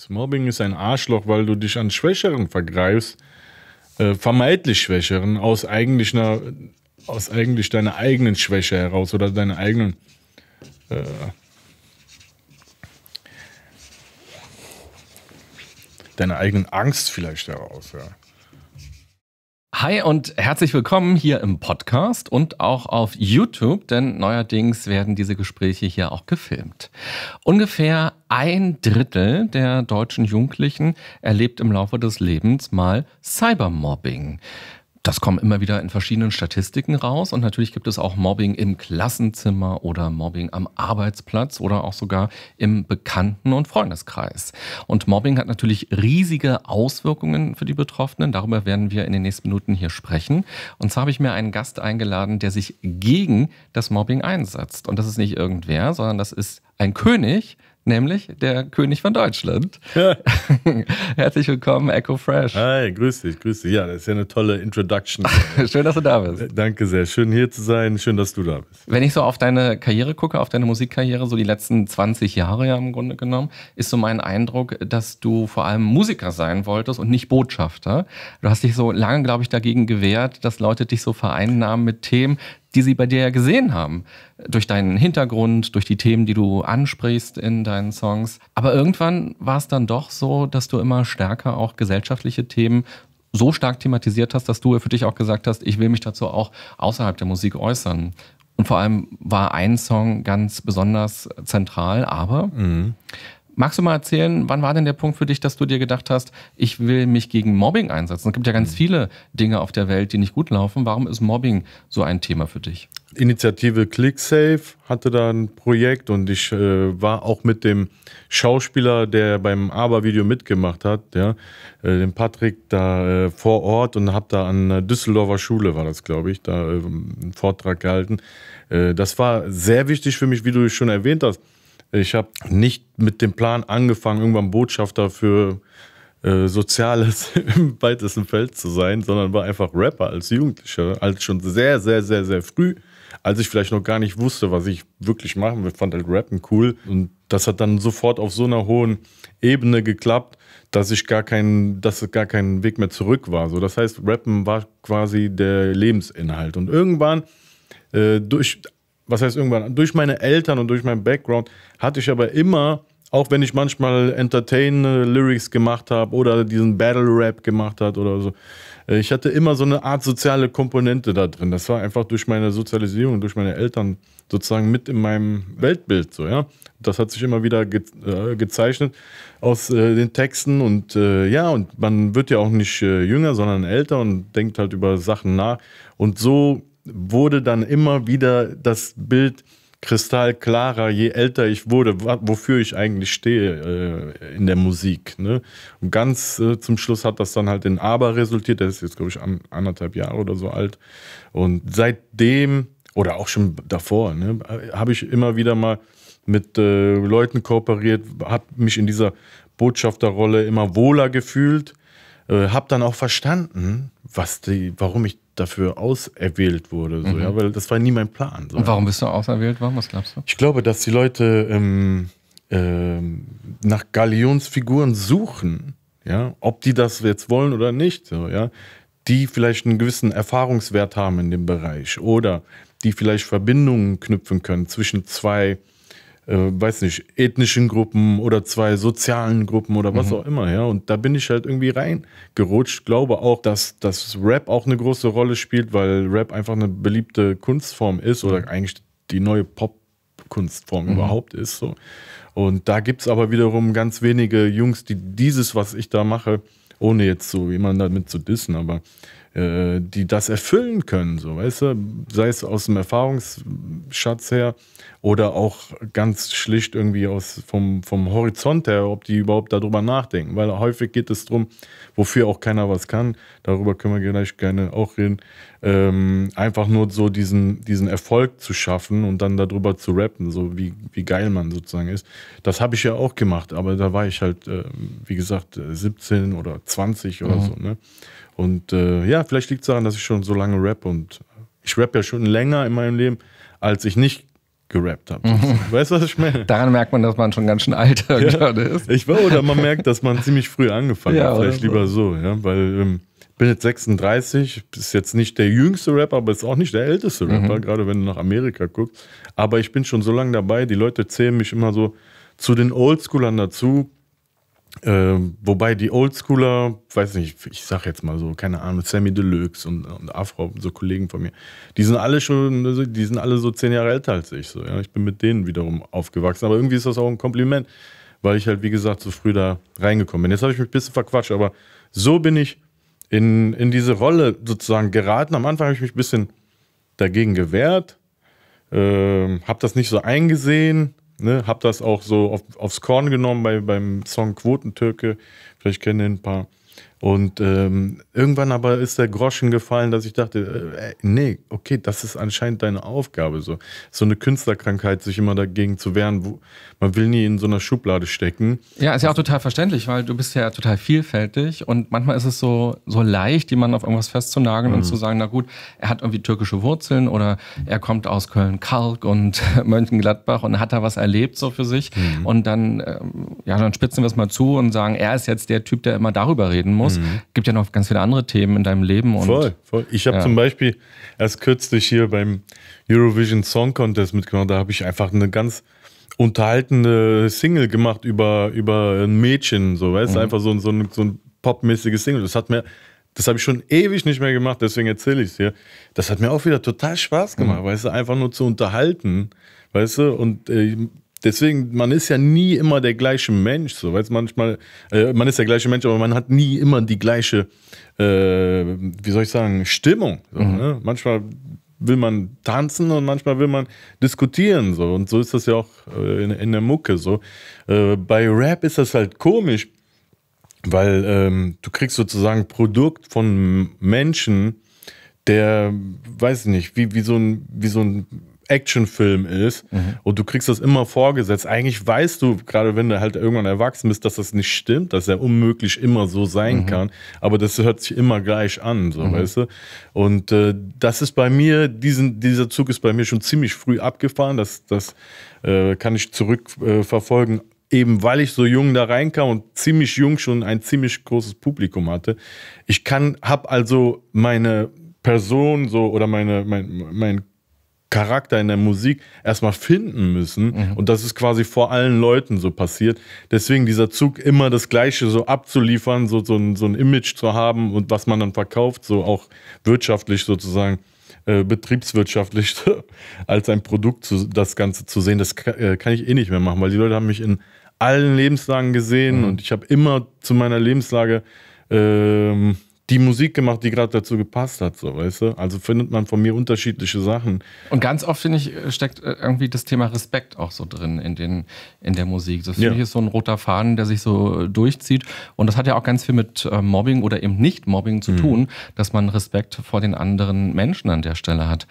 Das Mobbing ist ein Arschloch, weil du dich an Schwächeren vergreifst, äh, vermeintlich Schwächeren, aus eigentlich, einer, aus eigentlich deiner eigenen Schwäche heraus oder deiner eigenen. Äh, deiner eigenen Angst vielleicht heraus, ja. Hi und herzlich willkommen hier im Podcast und auch auf YouTube, denn neuerdings werden diese Gespräche hier auch gefilmt. Ungefähr ein Drittel der deutschen Jugendlichen erlebt im Laufe des Lebens mal Cybermobbing. Das kommt immer wieder in verschiedenen Statistiken raus und natürlich gibt es auch Mobbing im Klassenzimmer oder Mobbing am Arbeitsplatz oder auch sogar im Bekannten- und Freundeskreis. Und Mobbing hat natürlich riesige Auswirkungen für die Betroffenen. Darüber werden wir in den nächsten Minuten hier sprechen. Und zwar habe ich mir einen Gast eingeladen, der sich gegen das Mobbing einsetzt. Und das ist nicht irgendwer, sondern das ist ein König nämlich der König von Deutschland. Ja. Herzlich willkommen, Echo Fresh. Hi, grüß dich, grüß dich. Ja, das ist ja eine tolle Introduction. schön, dass du da bist. Danke sehr, schön hier zu sein, schön, dass du da bist. Wenn ich so auf deine Karriere gucke, auf deine Musikkarriere, so die letzten 20 Jahre ja im Grunde genommen, ist so mein Eindruck, dass du vor allem Musiker sein wolltest und nicht Botschafter. Du hast dich so lange, glaube ich, dagegen gewehrt, dass Leute dich so vereinnahmen mit Themen, die sie bei dir ja gesehen haben. Durch deinen Hintergrund, durch die Themen, die du ansprichst in deinen Songs. Aber irgendwann war es dann doch so, dass du immer stärker auch gesellschaftliche Themen so stark thematisiert hast, dass du für dich auch gesagt hast, ich will mich dazu auch außerhalb der Musik äußern. Und vor allem war ein Song ganz besonders zentral, aber mhm. Magst du mal erzählen, wann war denn der Punkt für dich, dass du dir gedacht hast, ich will mich gegen Mobbing einsetzen? Es gibt ja ganz mhm. viele Dinge auf der Welt, die nicht gut laufen. Warum ist Mobbing so ein Thema für dich? Initiative ClickSafe hatte da ein Projekt und ich äh, war auch mit dem Schauspieler, der beim Aber-Video mitgemacht hat, ja, äh, dem Patrick, da äh, vor Ort und habe da an der Düsseldorfer Schule, war das glaube ich, da ähm, einen Vortrag gehalten. Äh, das war sehr wichtig für mich, wie du schon erwähnt hast ich habe nicht mit dem Plan angefangen, irgendwann Botschafter für äh, Soziales im weitesten Feld zu sein, sondern war einfach Rapper als Jugendlicher, als schon sehr, sehr, sehr, sehr früh, als ich vielleicht noch gar nicht wusste, was ich wirklich machen will, fand halt Rappen cool. Und das hat dann sofort auf so einer hohen Ebene geklappt, dass ich gar keinen, dass gar kein Weg mehr zurück war. So, das heißt, Rappen war quasi der Lebensinhalt. Und irgendwann äh, durch was heißt irgendwann, durch meine Eltern und durch meinen Background hatte ich aber immer, auch wenn ich manchmal Entertain-Lyrics äh, gemacht habe oder diesen Battle-Rap gemacht hat oder so, äh, ich hatte immer so eine Art soziale Komponente da drin. Das war einfach durch meine Sozialisierung, durch meine Eltern sozusagen mit in meinem Weltbild so, ja. Das hat sich immer wieder ge äh, gezeichnet aus äh, den Texten und äh, ja, und man wird ja auch nicht äh, jünger, sondern älter und denkt halt über Sachen nach und so wurde dann immer wieder das Bild kristallklarer, je älter ich wurde, wofür ich eigentlich stehe äh, in der Musik. Ne? Und ganz äh, zum Schluss hat das dann halt in Aber resultiert. Der ist jetzt, glaube ich, an, anderthalb Jahre oder so alt. Und seitdem, oder auch schon davor, ne, habe ich immer wieder mal mit äh, Leuten kooperiert, habe mich in dieser Botschafterrolle immer wohler gefühlt, äh, habe dann auch verstanden, was die, warum ich dafür auserwählt wurde. So, mhm. ja, weil das war nie mein Plan. So. Und warum bist du auserwählt worden? Was glaubst du? Ich glaube, dass die Leute ähm, ähm, nach Galionsfiguren suchen. Ja, ob die das jetzt wollen oder nicht, so, ja, die vielleicht einen gewissen Erfahrungswert haben in dem Bereich oder die vielleicht Verbindungen knüpfen können zwischen zwei äh, weiß nicht, ethnischen Gruppen oder zwei sozialen Gruppen oder was mhm. auch immer, ja. Und da bin ich halt irgendwie reingerutscht. Glaube auch, dass, dass Rap auch eine große Rolle spielt, weil Rap einfach eine beliebte Kunstform ist oder mhm. eigentlich die neue Pop-Kunstform mhm. überhaupt ist. So. Und da gibt es aber wiederum ganz wenige Jungs, die dieses, was ich da mache, ohne jetzt so jemanden damit zu dissen, aber äh, die das erfüllen können, so weißt du, sei es aus dem Erfahrungsschatz her oder auch ganz schlicht irgendwie aus, vom, vom Horizont her, ob die überhaupt darüber nachdenken. Weil häufig geht es darum, wofür auch keiner was kann, darüber können wir gleich gerne auch reden, ähm, einfach nur so diesen, diesen Erfolg zu schaffen und dann darüber zu rappen, so wie, wie geil man sozusagen ist. Das habe ich ja auch gemacht, aber da war ich halt, äh, wie gesagt, 17 äh, oder 20 oder mhm. so. Ne? Und äh, ja, vielleicht liegt es daran, dass ich schon so lange rap und ich rap ja schon länger in meinem Leben, als ich nicht gerappt haben. Mhm. Weißt du, was ich meine? Daran merkt man, dass man schon ganz schön alt ja, gerade ist. Ich war, oder man merkt, dass man ziemlich früh angefangen ja, hat. Vielleicht so. lieber so, ja, weil ähm, bin jetzt 36, ist jetzt nicht der jüngste Rapper, aber ist auch nicht der älteste mhm. Rapper, mhm. gerade wenn du nach Amerika guckst. Aber ich bin schon so lange dabei, die Leute zählen mich immer so zu den Oldschoolern dazu, äh, wobei die Oldschooler, weiß nicht, ich sag jetzt mal so, keine Ahnung, Sammy Deluxe und, und Afro, so Kollegen von mir, die sind alle schon, also die sind alle so zehn Jahre älter als ich. So, ja? Ich bin mit denen wiederum aufgewachsen. Aber irgendwie ist das auch ein Kompliment, weil ich halt, wie gesagt, so früh da reingekommen bin. Jetzt habe ich mich ein bisschen verquatscht, aber so bin ich in, in diese Rolle sozusagen geraten. Am Anfang habe ich mich ein bisschen dagegen gewehrt, äh, habe das nicht so eingesehen Ne? Hab das auch so auf, aufs Korn genommen bei, beim Song Quotentürke. Vielleicht kennen ein paar. Und ähm, irgendwann aber ist der Groschen gefallen, dass ich dachte, äh, äh, nee, okay, das ist anscheinend deine Aufgabe. So, so eine Künstlerkrankheit, sich immer dagegen zu wehren, wo, man will nie in so einer Schublade stecken. Ja, ist ja auch total verständlich, weil du bist ja total vielfältig und manchmal ist es so, so leicht, jemanden auf irgendwas festzunageln mhm. und zu sagen, na gut, er hat irgendwie türkische Wurzeln oder er kommt aus Köln-Kalk und Mönchengladbach und hat da was erlebt so für sich mhm. und dann, ähm, ja, dann spitzen wir es mal zu und sagen, er ist jetzt der Typ, der immer darüber reden muss. Mhm. Gibt ja noch ganz viele andere Themen in deinem Leben. Und, voll, voll. Ich habe ja. zum Beispiel erst kürzlich hier beim Eurovision Song Contest mitgenommen, da habe ich einfach eine ganz unterhaltende Single gemacht über, über ein Mädchen, so, weißt du, mhm. einfach so, so, ein, so ein popmäßiges Single. Das hat mir, das habe ich schon ewig nicht mehr gemacht, deswegen erzähle ich es dir. Das hat mir auch wieder total Spaß mhm. gemacht, mhm. weißt du, einfach nur zu unterhalten, weißt du, und äh, Deswegen, man ist ja nie immer der gleiche Mensch, so, weißt du, manchmal, äh, man ist der gleiche Mensch, aber man hat nie immer die gleiche, äh, wie soll ich sagen, Stimmung. So, mhm. ne? Manchmal will man tanzen und manchmal will man diskutieren. So. Und so ist das ja auch äh, in, in der Mucke. So. Äh, bei Rap ist das halt komisch, weil ähm, du kriegst sozusagen Produkt von Menschen, der, weiß ich nicht, wie, wie, so ein, wie so ein Actionfilm ist mhm. und du kriegst das immer vorgesetzt. Eigentlich weißt du, gerade wenn du halt irgendwann erwachsen bist, dass das nicht stimmt, dass er unmöglich immer so sein mhm. kann. Aber das hört sich immer gleich an, so mhm. weißt du. Und äh, das ist bei mir, diesen, dieser Zug ist bei mir schon ziemlich früh abgefahren. Das, das äh, kann ich zurückverfolgen. Äh, eben weil ich so jung da reinkam und ziemlich jung schon ein ziemlich großes Publikum hatte. Ich kann, habe also meine Person so oder meine, mein, mein Charakter in der Musik erstmal finden müssen. Mhm. Und das ist quasi vor allen Leuten so passiert. Deswegen dieser Zug, immer das Gleiche so abzuliefern, so, so, ein, so ein Image zu haben und was man dann verkauft, so auch wirtschaftlich sozusagen, äh, betriebswirtschaftlich als ein Produkt zu, das Ganze zu sehen, das kann, äh, kann ich eh nicht mehr machen, weil die Leute haben mich in allen Lebenslagen gesehen mhm. und ich habe immer zu meiner Lebenslage. Ähm, die Musik gemacht, die gerade dazu gepasst hat, so, weißt du? Also findet man von mir unterschiedliche Sachen. Und ganz oft, finde ich, äh, steckt äh, irgendwie das Thema Respekt auch so drin in, den, in der Musik. Das finde ja. ich ist so ein roter Faden, der sich so äh, durchzieht. Und das hat ja auch ganz viel mit Mobbing oder eben Nicht-Mobbing zu mhm. tun, dass man Respekt vor den anderen Menschen an der Stelle hat.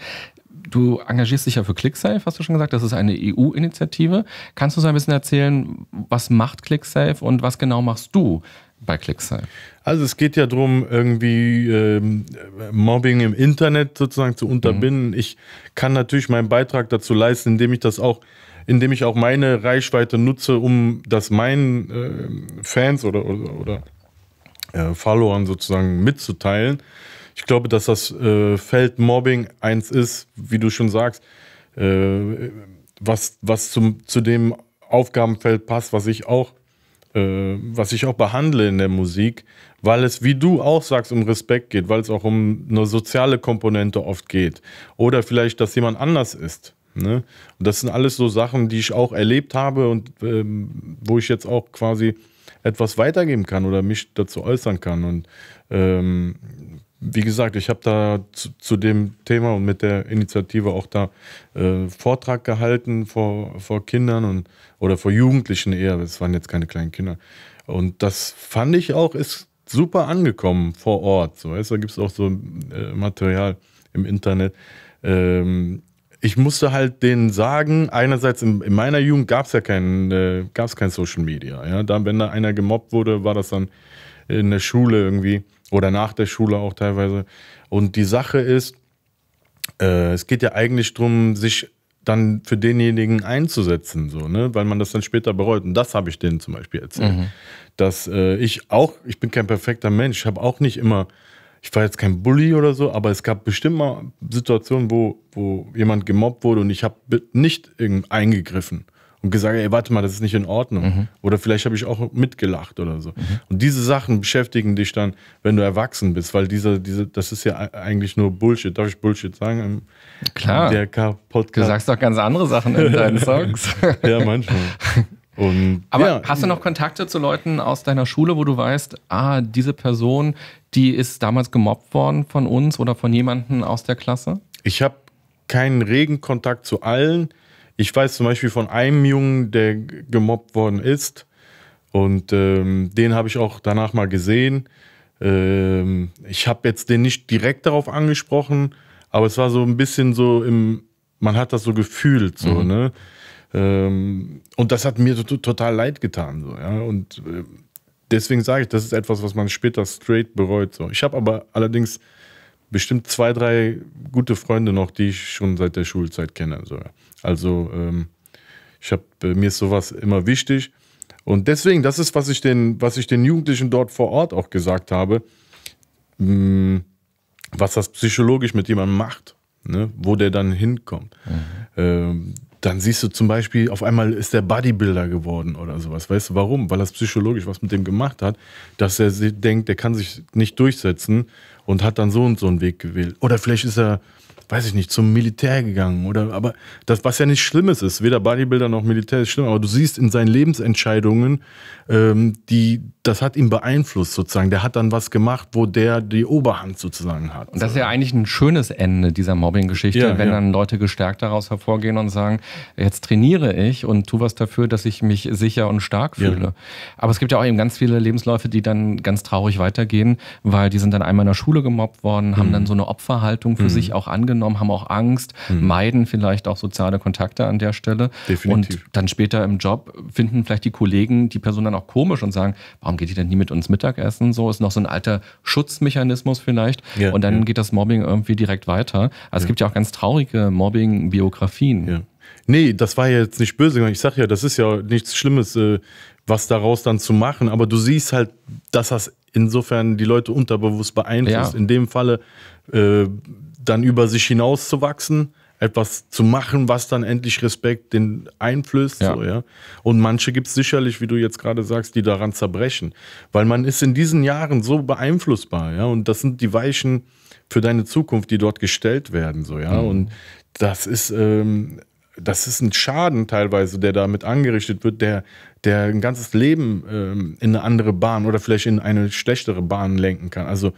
Du engagierst dich ja für ClickSafe, hast du schon gesagt. Das ist eine EU-Initiative. Kannst du so ein bisschen erzählen, was macht ClickSafe und was genau machst du bei Klickseil? Also es geht ja darum, irgendwie ähm, Mobbing im Internet sozusagen zu unterbinden. Mhm. Ich kann natürlich meinen Beitrag dazu leisten, indem ich das auch, indem ich auch meine Reichweite nutze, um das meinen äh, Fans oder, oder, oder äh, Followern sozusagen mitzuteilen. Ich glaube, dass das äh, Feld Mobbing eins ist, wie du schon sagst, äh, was, was zum, zu dem Aufgabenfeld passt, was ich auch äh, was ich auch behandle in der Musik, weil es, wie du auch sagst, um Respekt geht, weil es auch um eine soziale Komponente oft geht. Oder vielleicht, dass jemand anders ist. Ne? Und das sind alles so Sachen, die ich auch erlebt habe und ähm, wo ich jetzt auch quasi etwas weitergeben kann oder mich dazu äußern kann. Und ähm, wie gesagt, ich habe da zu, zu, dem Thema und mit der Initiative auch da äh, Vortrag gehalten vor, vor Kindern und oder vor Jugendlichen eher. Es waren jetzt keine kleinen Kinder. Und das fand ich auch, ist super angekommen vor Ort. So, weißt, da gibt es auch so äh, Material im Internet. Ähm, ich musste halt denen sagen, einerseits in, in meiner Jugend gab es ja kein, äh, gab's kein Social Media. Ja? Da, wenn da einer gemobbt wurde, war das dann in der Schule irgendwie oder nach der Schule auch teilweise. Und die Sache ist, äh, es geht ja eigentlich darum, sich dann für denjenigen einzusetzen, so, ne? weil man das dann später bereut. Und das habe ich denen zum Beispiel erzählt. Mhm. Dass äh, ich auch, ich bin kein perfekter Mensch, ich habe auch nicht immer, ich war jetzt kein Bully oder so, aber es gab bestimmt mal Situationen, wo, wo jemand gemobbt wurde und ich habe nicht eingegriffen und gesagt, ey, warte mal, das ist nicht in Ordnung. Mhm. Oder vielleicht habe ich auch mitgelacht oder so. Mhm. Und diese Sachen beschäftigen dich dann, wenn du erwachsen bist, weil diese, diese, das ist ja e-, eigentlich nur Bullshit. Darf ich Bullshit sagen? Ähm, Klar. Der Podcast. Du sagst doch ganz andere Sachen in deinen Songs. ja, manchmal. Und, Aber ja. hast du noch Kontakte zu Leuten aus deiner Schule, wo du weißt, ah, diese Person, die ist damals gemobbt worden von uns oder von jemandem aus der Klasse? Ich habe keinen regen Kontakt zu allen. Ich weiß zum Beispiel von einem Jungen, der gemobbt worden ist. Und ähm, den habe ich auch danach mal gesehen. Ähm, ich habe jetzt den nicht direkt darauf angesprochen, aber es war so ein bisschen so im, man hat das so gefühlt, so, mhm. ne? Ähm, und das hat mir total leid getan, so, ja. Und äh, deswegen sage ich, das ist etwas, was man später straight bereut, so. Ich habe aber allerdings bestimmt zwei, drei gute Freunde noch, die ich schon seit der Schulzeit kenne, so, ja. Also ähm, ich hab, äh, mir ist sowas immer wichtig. Und deswegen, das ist, was ich den, was ich den Jugendlichen dort vor Ort auch gesagt habe, mh, mm, was das psychologisch mit jemandem macht, ne? wo der dann hinkommt. Mhm. Ähm, dann siehst du zum Beispiel, auf einmal ist der Bodybuilder geworden oder sowas. Weißt du warum? Weil das psychologisch was mit dem gemacht hat, dass er denkt, der kann sich nicht durchsetzen und hat dann so und so einen Weg gewählt. Oder vielleicht ist er weiß ich nicht, zum Militär gegangen oder, aber das, was ja nicht Schlimmes ist, weder Bodybuilder noch Militär ist schlimm, aber du siehst in seinen Lebensentscheidungen, ähm, die, das hat ihn beeinflusst sozusagen. Der hat dann was gemacht, wo der die Oberhand sozusagen hat. Und das ist ja eigentlich ein schönes Ende dieser Mobbing-Geschichte, ja, wenn ja. dann Leute gestärkt daraus hervorgehen und sagen, jetzt trainiere ich und tu was dafür, dass ich mich sicher und stark fühle. Ja. Aber es gibt ja auch eben ganz viele Lebensläufe, die dann ganz traurig weitergehen, weil die sind dann einmal in der Schule gemobbt worden, mhm. haben dann so eine Opferhaltung für mhm. sich auch angenommen wahrgenommen, haben auch Angst, mhm. meiden vielleicht auch soziale Kontakte an der Stelle. Definitiv. Und dann später im Job finden vielleicht die Kollegen die Person dann auch komisch und sagen, warum geht die denn nie mit uns Mittagessen? So ist noch so ein alter Schutzmechanismus vielleicht. Ja, und dann ja. geht das Mobbing irgendwie direkt weiter. Also es gibt ja auch ganz traurige Mobbing-Biografien. Ja. Nee, das war ja jetzt nicht böse. Ich sag ja, das ist ja nichts Schlimmes, äh, was daraus dann zu machen. Aber du siehst halt, dass das insofern die Leute unterbewusst beeinflusst. Ja. In dem Falle äh, dann über sich hinauszuwachsen, etwas zu machen, was dann endlich Respekt den einflößt. Ja. So, ja? Und manche gibt es sicherlich, wie du jetzt gerade sagst, die daran zerbrechen. Weil man ist in diesen Jahren so beeinflussbar, ja. Und das sind die Weichen für deine Zukunft, die dort gestellt werden. So, ja. Mhm. Und das ist, ähm, das ist ein Schaden teilweise, der damit angerichtet wird, der, der ein ganzes Leben ähm, in eine andere Bahn oder vielleicht in eine schlechtere Bahn lenken kann. Also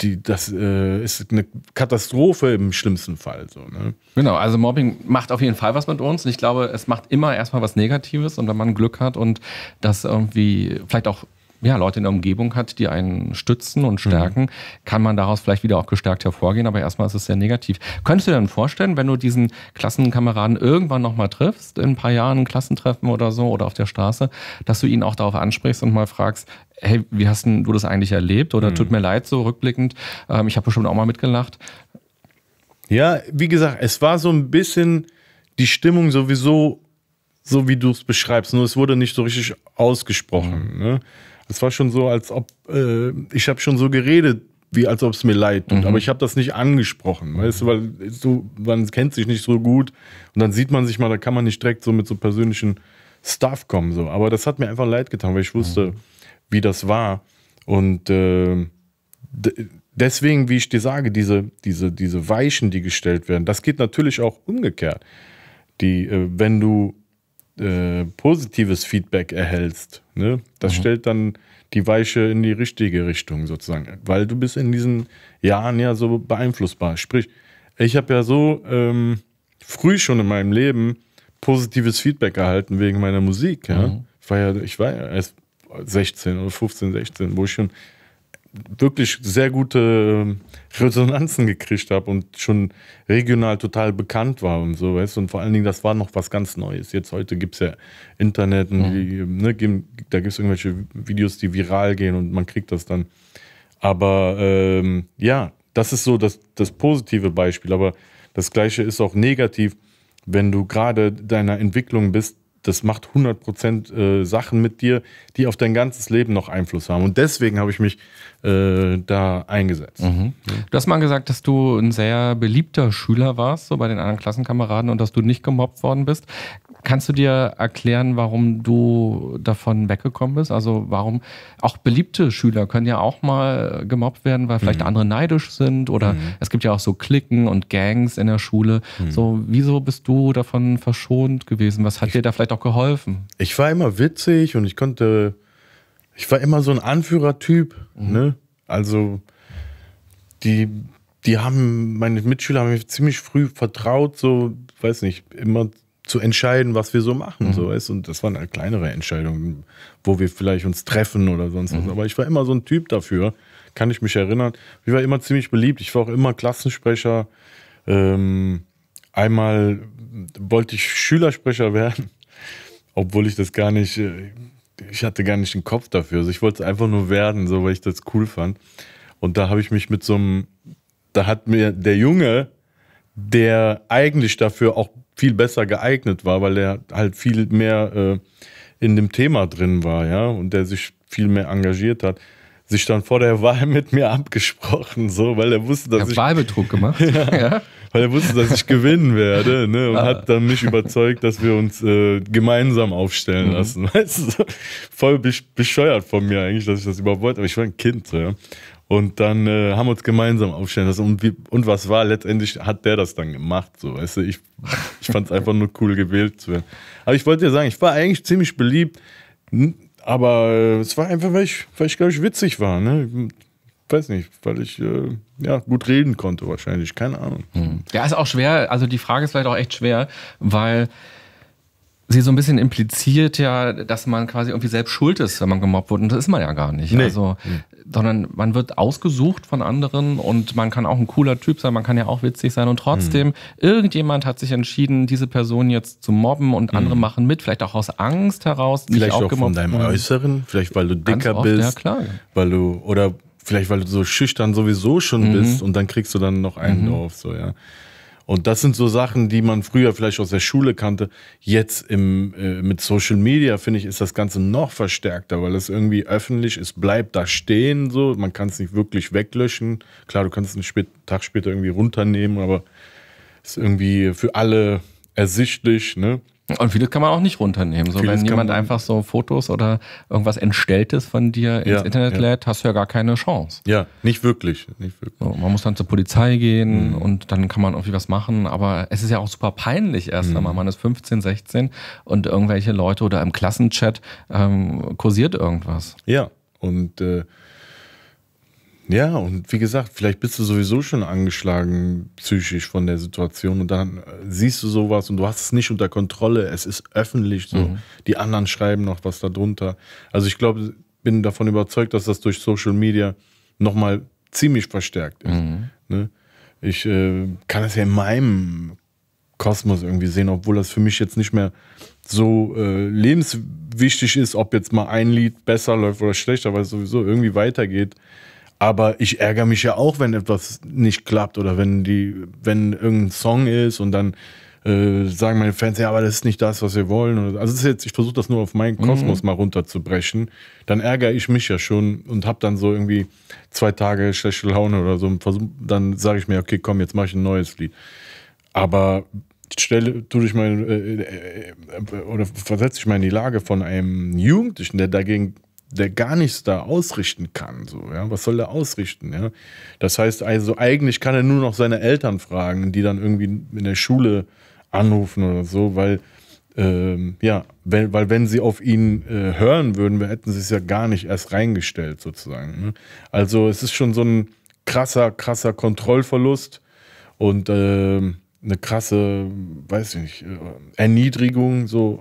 die, das äh, ist eine Katastrophe im schlimmsten Fall. So, ne? Genau, also Mobbing macht auf jeden Fall was mit uns. Und ich glaube, es macht immer erstmal was Negatives. Und wenn man Glück hat und das irgendwie vielleicht auch ja, Leute in der Umgebung hat, die einen stützen und stärken, mhm. kann man daraus vielleicht wieder auch gestärkt hervorgehen, aber erstmal ist es sehr negativ. Könntest du dir dann vorstellen, wenn du diesen Klassenkameraden irgendwann nochmal triffst, in ein paar Jahren ein Klassentreffen oder so oder auf der Straße, dass du ihn auch darauf ansprichst und mal fragst, hey, wie hast du das eigentlich erlebt? Oder mhm. tut mir leid, so rückblickend, ähm, ich habe bestimmt auch mal mitgelacht. Ja, wie gesagt, es war so ein bisschen die Stimmung sowieso so wie du es beschreibst, nur es wurde nicht so richtig ausgesprochen. Ne? Es war schon so, als ob äh, ich habe schon so geredet, wie als ob es mir leid tut. Mhm. Aber ich habe das nicht angesprochen, weißt du, weil so, man kennt sich nicht so gut und dann sieht man sich mal, da kann man nicht direkt so mit so persönlichen Stuff kommen. So. Aber das hat mir einfach leid getan, weil ich wusste, mhm. wie das war. Und äh, deswegen, wie ich dir sage, diese, diese, diese Weichen, die gestellt werden, das geht natürlich auch umgekehrt. Die, äh, wenn du äh, positives Feedback erhältst, ne? das mhm. stellt dann die Weiche in die richtige Richtung sozusagen, weil du bist in diesen Jahren ja so beeinflussbar. Sprich, ich habe ja so ähm, früh schon in meinem Leben positives Feedback erhalten wegen meiner Musik. Ja? Mhm. Ich, war ja, ich war ja erst 16 oder 15, 16, wo ich schon wirklich sehr gute ähm, Resonanzen gekriegt habe und schon regional total bekannt war und so, weißt du? Und vor allen Dingen, das war noch was ganz Neues. Jetzt heute gibt es ja Internet und mhm. ne, da gibt es irgendwelche Videos, die viral gehen und man kriegt das dann. Aber ähm, ja, das ist so das, das positive Beispiel. Aber das Gleiche ist auch negativ, wenn du gerade deiner Entwicklung bist das macht 100% äh, Sachen mit dir, die auf dein ganzes Leben noch Einfluss haben. Und deswegen habe ich mich äh, da eingesetzt. Mhm. Du hast mal gesagt, dass du ein sehr beliebter Schüler warst, so bei den anderen Klassenkameraden und dass du nicht gemobbt worden bist. Kannst du dir erklären, warum du davon weggekommen bist? Also warum auch beliebte Schüler können ja auch mal gemobbt werden, weil vielleicht mhm. andere neidisch sind oder mhm. es gibt ja auch so Klicken und Gangs in der Schule. Mhm. So, wieso bist du davon verschont gewesen? Was hat ich, dir da vielleicht auch geholfen? Ich war immer witzig und ich konnte, ich war immer so ein Anführertyp. Mhm. Ne? Also die die haben, meine Mitschüler haben mich ziemlich früh vertraut, so, weiß nicht, immer zu entscheiden, was wir so machen. Mhm. So ist. Und das war eine halt kleinere Entscheidung, wo wir vielleicht uns treffen oder sonst was. Mhm. Aber ich war immer so ein Typ dafür, kann ich mich erinnern. Ich war immer ziemlich beliebt. Ich war auch immer Klassensprecher. Ähm, einmal wollte ich Schülersprecher werden, obwohl ich das gar nicht, äh, ich hatte gar nicht den Kopf dafür. Also ich wollte es einfach nur werden, so weil ich das cool fand. Und da habe ich mich mit so einem, da hat mir der Junge, der eigentlich dafür auch viel besser geeignet war, weil er halt viel mehr äh, in dem Thema drin war, ja, und der sich viel mehr engagiert hat sich dann vor der Wahl mit mir abgesprochen, so, weil er wusste, dass ich, ich Wahlbetrug gemacht, ja, ja. weil er wusste, dass ich gewinnen werde, ne, und ah. hat dann mich überzeugt, dass wir uns äh, gemeinsam aufstellen mhm. lassen. Weißt du, voll bescheuert von mir eigentlich, dass ich das überhaupt wollte, aber ich war ein Kind, so, ja. Und dann äh, haben wir uns gemeinsam aufstellen lassen. Und, wie, und was war? Letztendlich hat der das dann gemacht. So, weißt du, ich, ich fand es einfach nur cool, gewählt zu werden. Aber ich wollte ja sagen, ich war eigentlich ziemlich beliebt. Aber äh, es war einfach, weil ich, weil ich glaube ich, witzig war. Ne? weiß nicht, weil ich äh, ja, gut reden konnte wahrscheinlich, keine Ahnung. Hm. Ja, ist auch schwer, also die Frage ist vielleicht auch echt schwer, weil sie so ein bisschen impliziert ja, dass man quasi irgendwie selbst schuld ist, wenn man gemobbt wird. und das ist man ja gar nicht. Nee. Also sondern man wird ausgesucht von anderen und man kann auch ein cooler Typ sein, man kann ja auch witzig sein und trotzdem, mhm. irgendjemand hat sich entschieden, diese Person jetzt zu mobben und andere mhm. machen mit, vielleicht auch aus Angst heraus. Vielleicht auch, auch von deinem werden. Äußeren, vielleicht weil du dicker oft, bist, ja, klar. weil du, oder vielleicht weil du so schüchtern sowieso schon mhm. bist und dann kriegst du dann noch einen mhm. drauf, so, ja. Und das sind so Sachen, die man früher vielleicht aus der Schule kannte. Jetzt im, äh, mit Social Media, finde ich, ist das Ganze noch verstärkter, weil es irgendwie öffentlich ist, bleibt da stehen so. Man kann es nicht wirklich weglöschen. Klar, du kannst es einen Spät Tag später irgendwie runternehmen, aber ist irgendwie für alle ersichtlich, ne? Und vieles kann man auch nicht runternehmen. So, wenn jemand einfach so Fotos oder irgendwas Entstelltes von dir ins ja, Internet ja. lädt, hast du ja gar keine Chance. Ja, nicht wirklich. Nicht wirklich. So, man muss dann zur Polizei gehen mhm. und dann kann man irgendwie was machen. Aber es ist ja auch super peinlich erst mhm. einmal. Man ist 15, 16 und irgendwelche Leute oder im Klassenchat ähm, kursiert irgendwas. Ja, und äh, ja, und wie gesagt, vielleicht bist du sowieso schon angeschlagen psychisch von der Situation und dann äh, siehst du sowas und du hast es nicht unter Kontrolle. Es ist öffentlich so. Mhm. Die anderen schreiben noch was darunter. Also ich glaube, bin davon überzeugt, dass das durch Social Media nochmal ziemlich verstärkt ist. Mhm. Ne? Ich äh, kann es ja in meinem Kosmos irgendwie sehen, obwohl das für mich jetzt nicht mehr so äh, lebenswichtig ist, ob jetzt mal ein Lied besser läuft oder schlechter, weil es sowieso irgendwie weitergeht. Aber ich ärgere mich ja auch, wenn etwas nicht klappt oder wenn die, wenn irgendein Song ist und dann äh, sagen meine Fans, ja, aber das ist nicht das, was wir wollen. Also ist jetzt, ich versuche das nur auf meinen mhm. Kosmos mhm. mal runterzubrechen. Dann ärgere ich mich ja schon und habe dann so irgendwie zwei Tage schlechte Laune oder so. Versuch, dann sage ich mir, okay, komm, jetzt mache ich ein neues Lied. Aber stelle, tu dich mal äh, äh, äh oder versetze ich mal in die Lage von einem Jugendlichen, der dagegen der gar nichts da ausrichten kann. So, ja? Was soll er ausrichten? Ja? Das heißt also, eigentlich kann er nur noch seine Eltern fragen, die dann irgendwie in der Schule anrufen oder so, weil ähm, ja, weil, weil wenn sie auf ihn äh, hören würden, wir hätten sie es ja gar nicht erst reingestellt, sozusagen. Ne? Also es ist schon so ein krasser, krasser Kontrollverlust. Und ähm, eine krasse, weiß ich nicht, äh, Erniedrigung, so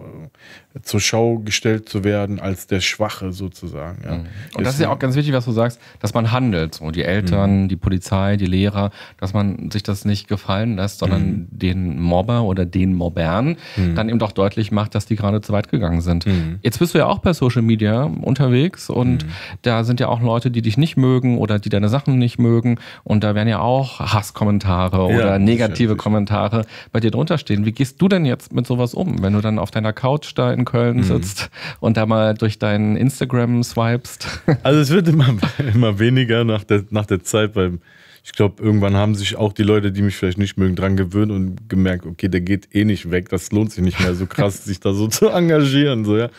äh, zur Schau gestellt zu werden als der Schwache sozusagen. Ja. Mhm. Und das ist ja auch ganz wichtig, was du sagst, dass man handelt. So die Eltern, mhm. die Polizei, die Lehrer, dass man sich das nicht gefallen lässt, sondern mhm. den Mobber oder den Mobbern mhm. dann eben doch deutlich macht, dass die gerade zu weit gegangen sind. Mhm. Jetzt bist du ja auch bei Social Media unterwegs und mhm. da sind ja auch Leute, die dich nicht mögen oder die deine Sachen nicht mögen und da werden ja auch Hasskommentare ja, oder negative Kommentare Kommentare bei dir drunter stehen. Wie gehst du denn jetzt mit sowas um, wenn du dann auf deiner Couch da in Köln mhm. sitzt mhm. und da mal durch deinen Instagram swipest? Also es wird immer, immer weniger nach der, nach der Zeit weil ich glaube, irgendwann haben sich auch die Leute, die mich vielleicht nicht mögen, dran gewöhnt und gemerkt, okay, der geht eh nicht weg, das lohnt sich nicht mehr so krass, sich da so zu engagieren. So, ja.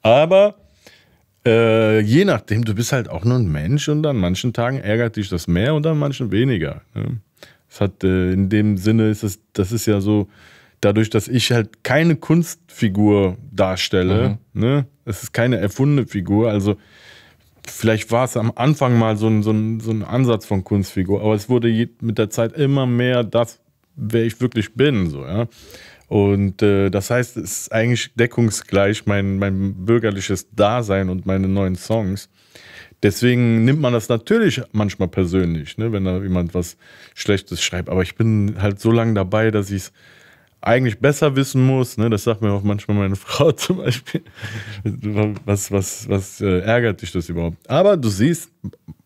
Aber äh, je nachdem, du bist halt auch nur ein Mensch und an manchen Tagen ärgert dich das mehr und an manchen weniger. Ne? Es hat äh, in dem Sinne ist es, das ist ja so, dadurch, dass ich halt keine Kunstfigur darstelle, mhm. ne? Es ist keine erfundene Figur, also vielleicht war es am Anfang mal so ein, so ein, so ein Ansatz von Kunstfigur, aber es wurde mit der Zeit immer mehr das, wer ich wirklich bin, so, ja. Und äh, das heißt, es ist eigentlich deckungsgleich mein, mein bürgerliches Dasein und meine neuen Songs. Deswegen nimmt man das natürlich manchmal persönlich, ne, wenn da jemand was Schlechtes schreibt. Aber ich bin halt so lange dabei, dass ich es eigentlich besser wissen muss. Ne? Das sagt mir auch manchmal meine Frau zum Beispiel. Was, was, was äh, ärgert dich das überhaupt? Aber du siehst,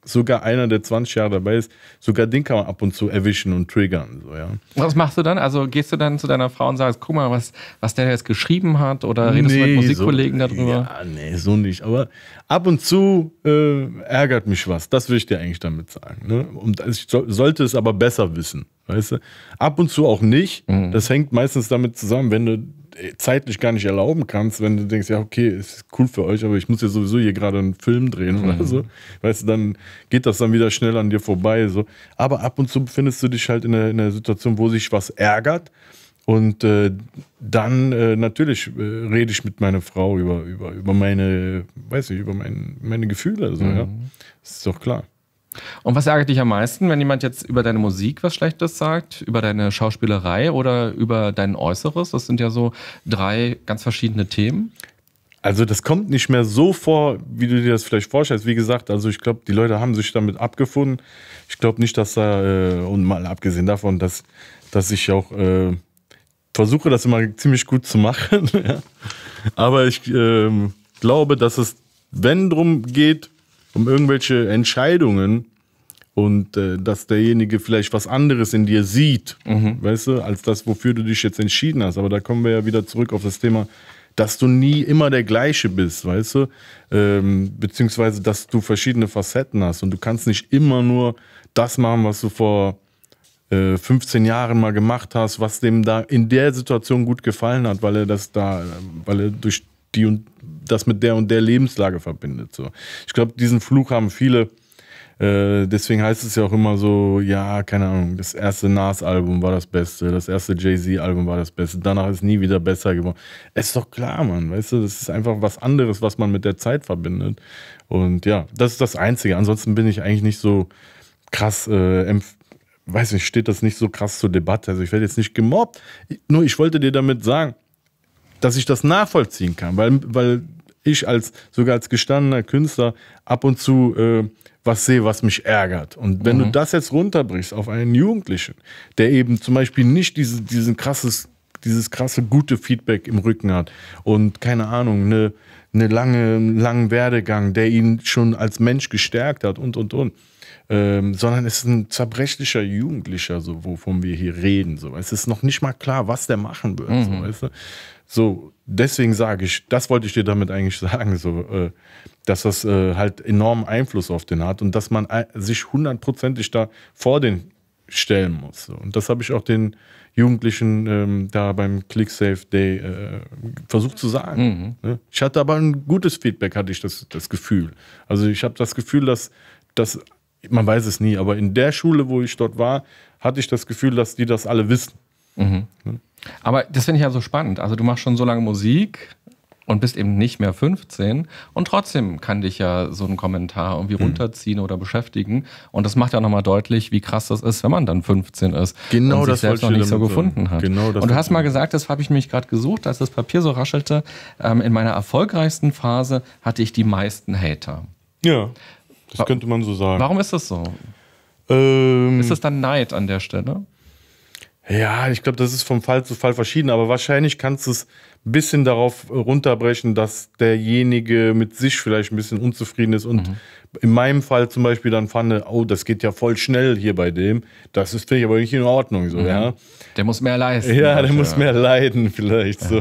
sogar einer, der 20 Jahre dabei ist, sogar den kann man ab und zu erwischen und triggern. So, ja. Was machst du dann? Also gehst du dann zu deiner Frau und sagst, guck mal, was, was der jetzt geschrieben hat oder redest nee, du mit Musikkollegen so, darüber? Ja, nee, so nicht. Aber ab und zu äh, ärgert mich was. Das will ich dir eigentlich damit sagen. Ne? Und ich sollte es aber besser wissen. Weißt du? Ab und zu auch nicht. Mhm. Das hängt meistens damit zusammen, wenn du zeitlich gar nicht erlauben kannst, wenn du denkst, ja, okay, ist cool für euch, aber ich muss ja sowieso hier gerade einen Film drehen mhm. oder so. Weißt du, dann geht das dann wieder schnell an dir vorbei. So. Aber ab und zu befindest du dich halt in einer, in einer Situation, wo sich was ärgert. Und äh, dann äh, natürlich äh, rede ich mit meiner Frau über, über, über meine, weiß nicht, über mein, meine Gefühle. So, mhm. ja. Das ist doch klar. Und was ärgert dich am meisten, wenn jemand jetzt über deine Musik was Schlechtes sagt, über deine Schauspielerei oder über dein Äußeres? Das sind ja so drei ganz verschiedene Themen. Also das kommt nicht mehr so vor, wie du dir das vielleicht vorstellst. Wie gesagt, also ich glaube, die Leute haben sich damit abgefunden. Ich glaube nicht, dass da, äh, und mal abgesehen davon, dass, dass ich auch äh, versuche, das immer ziemlich gut zu machen. ja. Aber ich äh, glaube, dass es, wenn drum geht, um irgendwelche Entscheidungen und äh, dass derjenige vielleicht was anderes in dir sieht, mhm. weißt du, als das, wofür du dich jetzt entschieden hast. Aber da kommen wir ja wieder zurück auf das Thema, dass du nie immer der gleiche bist, weißt du, ähm, beziehungsweise dass du verschiedene Facetten hast und du kannst nicht immer nur das machen, was du vor 15 äh, Jahren mal gemacht hast, was dem da in der Situation gut gefallen hat, weil er das da, weil er durch die und das mit der und der Lebenslage verbindet. So. Ich glaube, diesen Fluch haben viele. Äh, deswegen heißt es ja auch immer so, ja, keine Ahnung, das erste Nas-Album war das Beste, das erste Jay-Z-Album war das Beste, danach ist nie wieder besser geworden. ist doch klar, Mann, weißt du, das ist einfach was anderes, was man mit der Zeit verbindet. Und ja, das ist das Einzige. Ansonsten bin ich eigentlich nicht so krass äh, weiß nicht, steht das nicht so krass zur Debatte. Also ich werde jetzt nicht gemobbt. Nur ich wollte dir damit sagen, dass ich das nachvollziehen kann, weil, weil ich als sogar als gestandener Künstler ab und zu äh, was sehe, was mich ärgert. Und wenn mhm. du das jetzt runterbrichst auf einen Jugendlichen, der eben zum Beispiel nicht diese, diesen krasses, dieses krasse gute Feedback im Rücken hat und keine Ahnung, eine, eine lange, langen Werdegang, der ihn schon als Mensch gestärkt hat und und und. Ähm, sondern es ist ein zerbrechlicher Jugendlicher, so, wovon wir hier reden. So. Es ist noch nicht mal klar, was der machen wird. Mhm. So, weißt du? So, deswegen sage ich, das wollte ich dir damit eigentlich sagen, so, äh, dass das äh, halt enormen Einfluss auf den hat und dass man äh, sich hundertprozentig da vor den stellen muss. Und das habe ich auch den Jugendlichen ähm, da beim ClickSafe Day äh, versucht zu sagen. Mhm. Ne? Ich hatte aber ein gutes Feedback, hatte ich das, das Gefühl. Also ich habe das Gefühl, dass, dass, man weiß es nie, aber in der Schule, wo ich dort war, hatte ich das Gefühl, dass die das alle wissen. Mhm. Ne? Aber das finde ich ja so spannend. Also du machst schon so lange Musik und bist eben nicht mehr 15 und trotzdem kann dich ja so ein Kommentar irgendwie mhm. runterziehen oder beschäftigen und das macht ja nochmal deutlich, wie krass das ist, wenn man dann 15 ist genau und sich das selbst noch nicht so gefunden hat. Genau das und du hast mal gesagt, das habe ich mich gerade gesucht, als das Papier so raschelte, ähm, in meiner erfolgreichsten Phase hatte ich die meisten Hater. Ja, das könnte man so sagen. Warum ist das so? Ähm, ist das dann Neid an der Stelle? Ja, ich glaube, das ist vom Fall zu Fall verschieden, aber wahrscheinlich kannst du es ein bisschen darauf äh, runterbrechen, dass derjenige mit sich vielleicht ein bisschen unzufrieden ist und mhm. in meinem Fall zum Beispiel dann fand, oh, das geht ja voll schnell hier bei dem, das ist vielleicht aber nicht in Ordnung. So, mhm. ja. Der muss mehr leisten. Ja, der also. muss mehr leiden vielleicht. So.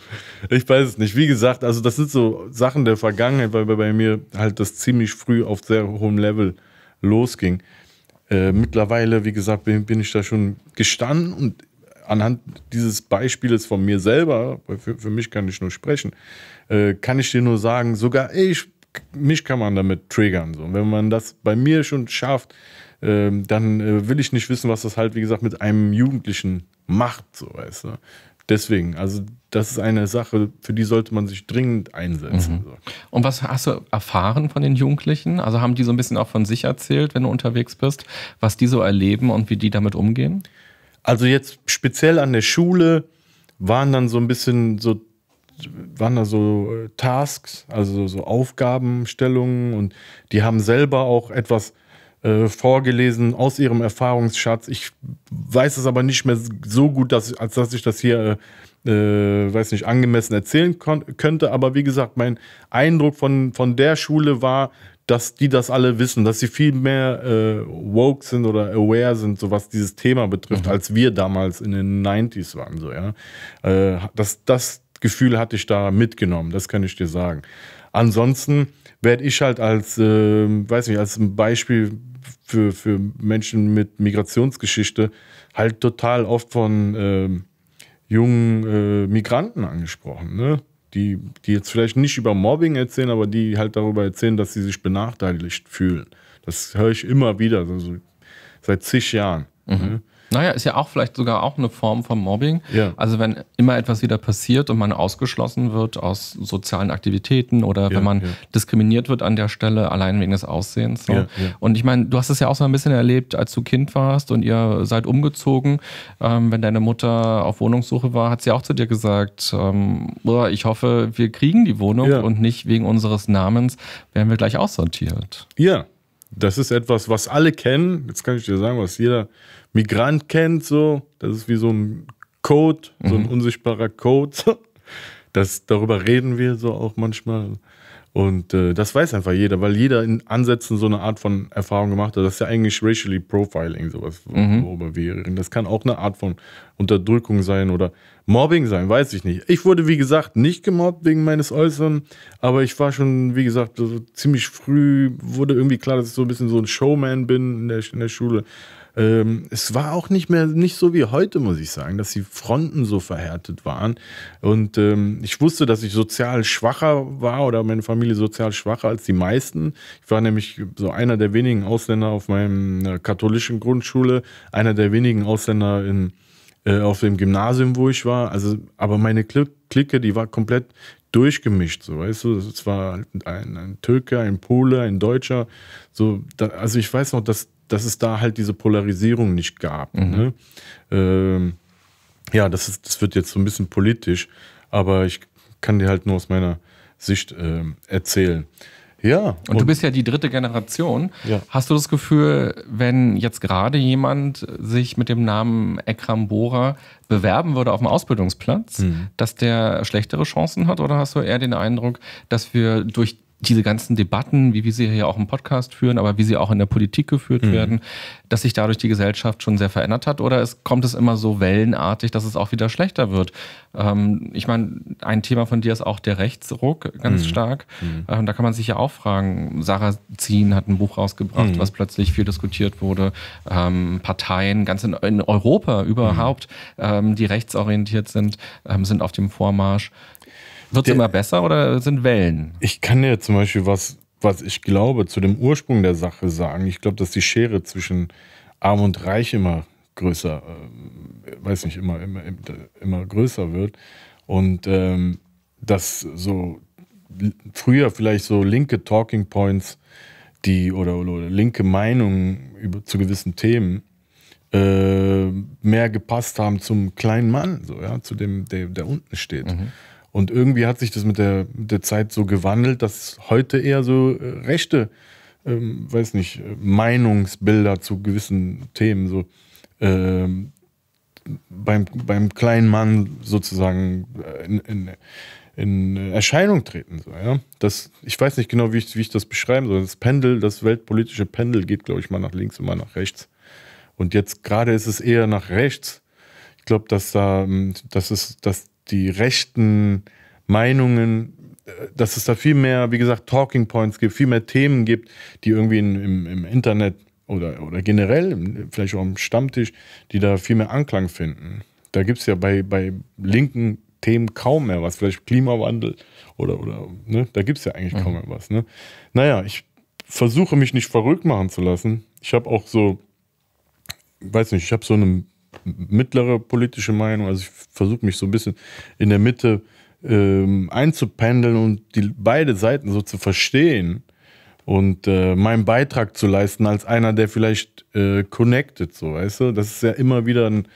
ich weiß es nicht. Wie gesagt, also das sind so Sachen der Vergangenheit, weil bei mir halt das ziemlich früh auf sehr hohem Level losging. Äh, mittlerweile, wie gesagt, bin, bin, ich da schon gestanden und anhand dieses Beispiels von mir selber, für, für mich kann ich nur sprechen, äh, kann ich dir nur sagen, sogar ich, mich kann man damit triggern. So. Und wenn man das bei mir schon schafft, ähm, äh, dann will ich nicht wissen, was das halt, wie gesagt, mit einem Jugendlichen macht, so weißt du. Deswegen, also das ist eine Sache, für die sollte man sich dringend einsetzen. Mhm. Und was hast du erfahren von den Jugendlichen? Also haben die so ein bisschen auch von sich erzählt, wenn du unterwegs bist, was die so erleben und wie die damit umgehen? Also jetzt speziell an der Schule waren dann so ein bisschen so waren da so äh, Tasks, also so Aufgabenstellungen und die haben selber auch etwas äh, vorgelesen aus ihrem Erfahrungsschatz. Ich weiß es aber nicht mehr so gut, dass, als dass ich das hier äh, äh, weiß nicht, angemessen erzählen könnte. Aber wie gesagt, mein Eindruck von, von der Schule war, dass die das alle wissen, dass sie viel mehr äh, woke sind oder aware sind, so was dieses Thema betrifft, mhm. als wir damals in den 90s waren. So, ja? äh, das, das Gefühl hatte ich da mitgenommen, das kann ich dir sagen. Ansonsten werde ich halt als, äh, weiß nicht, als ein Beispiel für, für Menschen mit Migrationsgeschichte halt total oft von ähm, jungen äh, Migranten angesprochen, ne? Die, die jetzt vielleicht nicht über Mobbing erzählen, aber die halt darüber erzählen, dass sie sich benachteiligt fühlen. Das höre ich immer wieder, also seit zig Jahren. Ne? Mhm. Ne? Naja, ist ja auch vielleicht sogar auch eine Form von Mobbing. Ja. Also wenn immer etwas wieder passiert und man ausgeschlossen wird aus sozialen Aktivitäten oder ja, wenn man ja. diskriminiert wird an der Stelle, allein wegen des Aussehens. So. Ne? Und ich meine, du hast es ja auch so ein bisschen erlebt, als du Kind warst und ihr seid umgezogen. Ähm, wenn deine Mutter auf Wohnungssuche war, hat sie auch zu dir gesagt, ähm, oh, ich hoffe, wir kriegen die Wohnung und nicht wegen unseres Namens werden wir gleich aussortiert. Ja, das ist etwas, was alle kennen. Jetzt kann ich dir sagen, was jeder Migrant kennt, so, das ist wie so ein Code, so ein mhm. unsichtbarer Code. Das, darüber reden wir so auch manchmal. Und äh, das weiß einfach jeder, weil jeder in Ansätzen so eine Art von Erfahrung gemacht hat. Das ist ja eigentlich racially profiling, sowas, mhm. worüber wir reden. Das kann auch eine Art von Unterdrückung sein oder Mobbing sein, weiß ich nicht. Ich wurde, wie gesagt, nicht gemobbt wegen meines Äußeren, aber ich war schon, wie gesagt, so ziemlich früh, wurde irgendwie klar, dass ich so ein bisschen so ein Showman bin in der, in der Schule. Ähm, es war auch nicht mehr nicht so wie heute, muss ich sagen, dass die Fronten so verhärtet waren. Und ähm, ich wusste, dass ich sozial schwacher war oder meine Familie sozial schwacher als die meisten. Ich war nämlich so einer der wenigen Ausländer auf meiner äh, katholischen Grundschule, einer der wenigen Ausländer in, äh, auf dem Gymnasium, wo ich war. Also, aber meine Clique, die war komplett durchgemischt, so weißt du, es war halt ein, ein, Türke, ein Pole, ein Deutscher, so, da, also ich weiß noch, dass dass es da halt diese Polarisierung nicht gab. Mhm. Ne? Ähm, ja, das, ist, das wird jetzt so ein bisschen politisch, aber ich kann dir halt nur aus meiner Sicht äh, erzählen. Ja. Und, und, du bist ja die dritte Generation. Ja. Hast du das Gefühl, wenn jetzt gerade jemand sich mit dem Namen Ekram Bora bewerben würde auf dem Ausbildungsplatz, mhm. dass der schlechtere Chancen hat? Oder hast du eher den Eindruck, dass wir durch diese ganzen Debatten, wie wir sie hier auch im Podcast führen, aber wie sie auch in der Politik geführt mhm. werden, dass sich dadurch die Gesellschaft schon sehr verändert hat? Oder es kommt es immer so wellenartig, dass es auch wieder schlechter wird? Ähm, ich meine, ein Thema von dir ist auch der Rechtsruck ganz mhm. stark. Mhm. Ähm, da kann man sich ja auch fragen. Sarah Zien hat ein Buch rausgebracht, mhm. was plötzlich viel diskutiert wurde. Ähm, Parteien ganz in, in Europa überhaupt, mhm. ähm, die rechtsorientiert sind, ähm, sind auf dem Vormarsch. Wird es immer besser oder sind Wellen? Ich kann dir zum Beispiel was, was ich glaube, zu dem Ursprung der Sache sagen. Ich glaube, dass die Schere zwischen Arm und Reich immer größer, äh, weiß nicht, immer, immer, immer größer wird. Und ähm, dass so früher vielleicht so linke Talking Points, die oder, oder linke Meinungen über, zu gewissen Themen, äh, mehr gepasst haben zum kleinen Mann, so ja, zu dem, der, der unten steht. Mhm. Und irgendwie hat sich das mit der, mit der Zeit so gewandelt, dass heute eher so äh, rechte, ähm, weiß nicht, Meinungsbilder zu gewissen Themen so ähm, beim, beim kleinen Mann sozusagen äh, in, in, in Erscheinung treten. So, ja? das, ich weiß nicht genau, wie ich, wie ich das beschreiben soll. Das Pendel, das weltpolitische Pendel geht, glaube ich, mal nach links und mal nach rechts. Und jetzt gerade ist es eher nach rechts. Ich glaube, dass da, ähm, dass es, dass die rechten Meinungen, äh, dass es da viel mehr, wie gesagt, Talking Points gibt, viel mehr Themen gibt, die irgendwie in, im, im Internet oder, oder generell, vielleicht auch am Stammtisch, die da viel mehr Anklang finden. Da gibt es ja bei, bei linken Themen kaum mehr was. Vielleicht Klimawandel oder, oder ne? da gibt es ja eigentlich mhm. kaum mehr was. Ne? Naja, ich versuche mich nicht verrückt machen zu lassen. Ich habe auch so, weiß nicht, ich habe so einen mittlere politische Meinung. Also ich versuche mich so ein bisschen in der Mitte ähm, einzupendeln und die beide Seiten so zu verstehen und äh, meinen Beitrag zu leisten als einer, der vielleicht äh, connected, so weißt du. Das ist ja immer wieder ein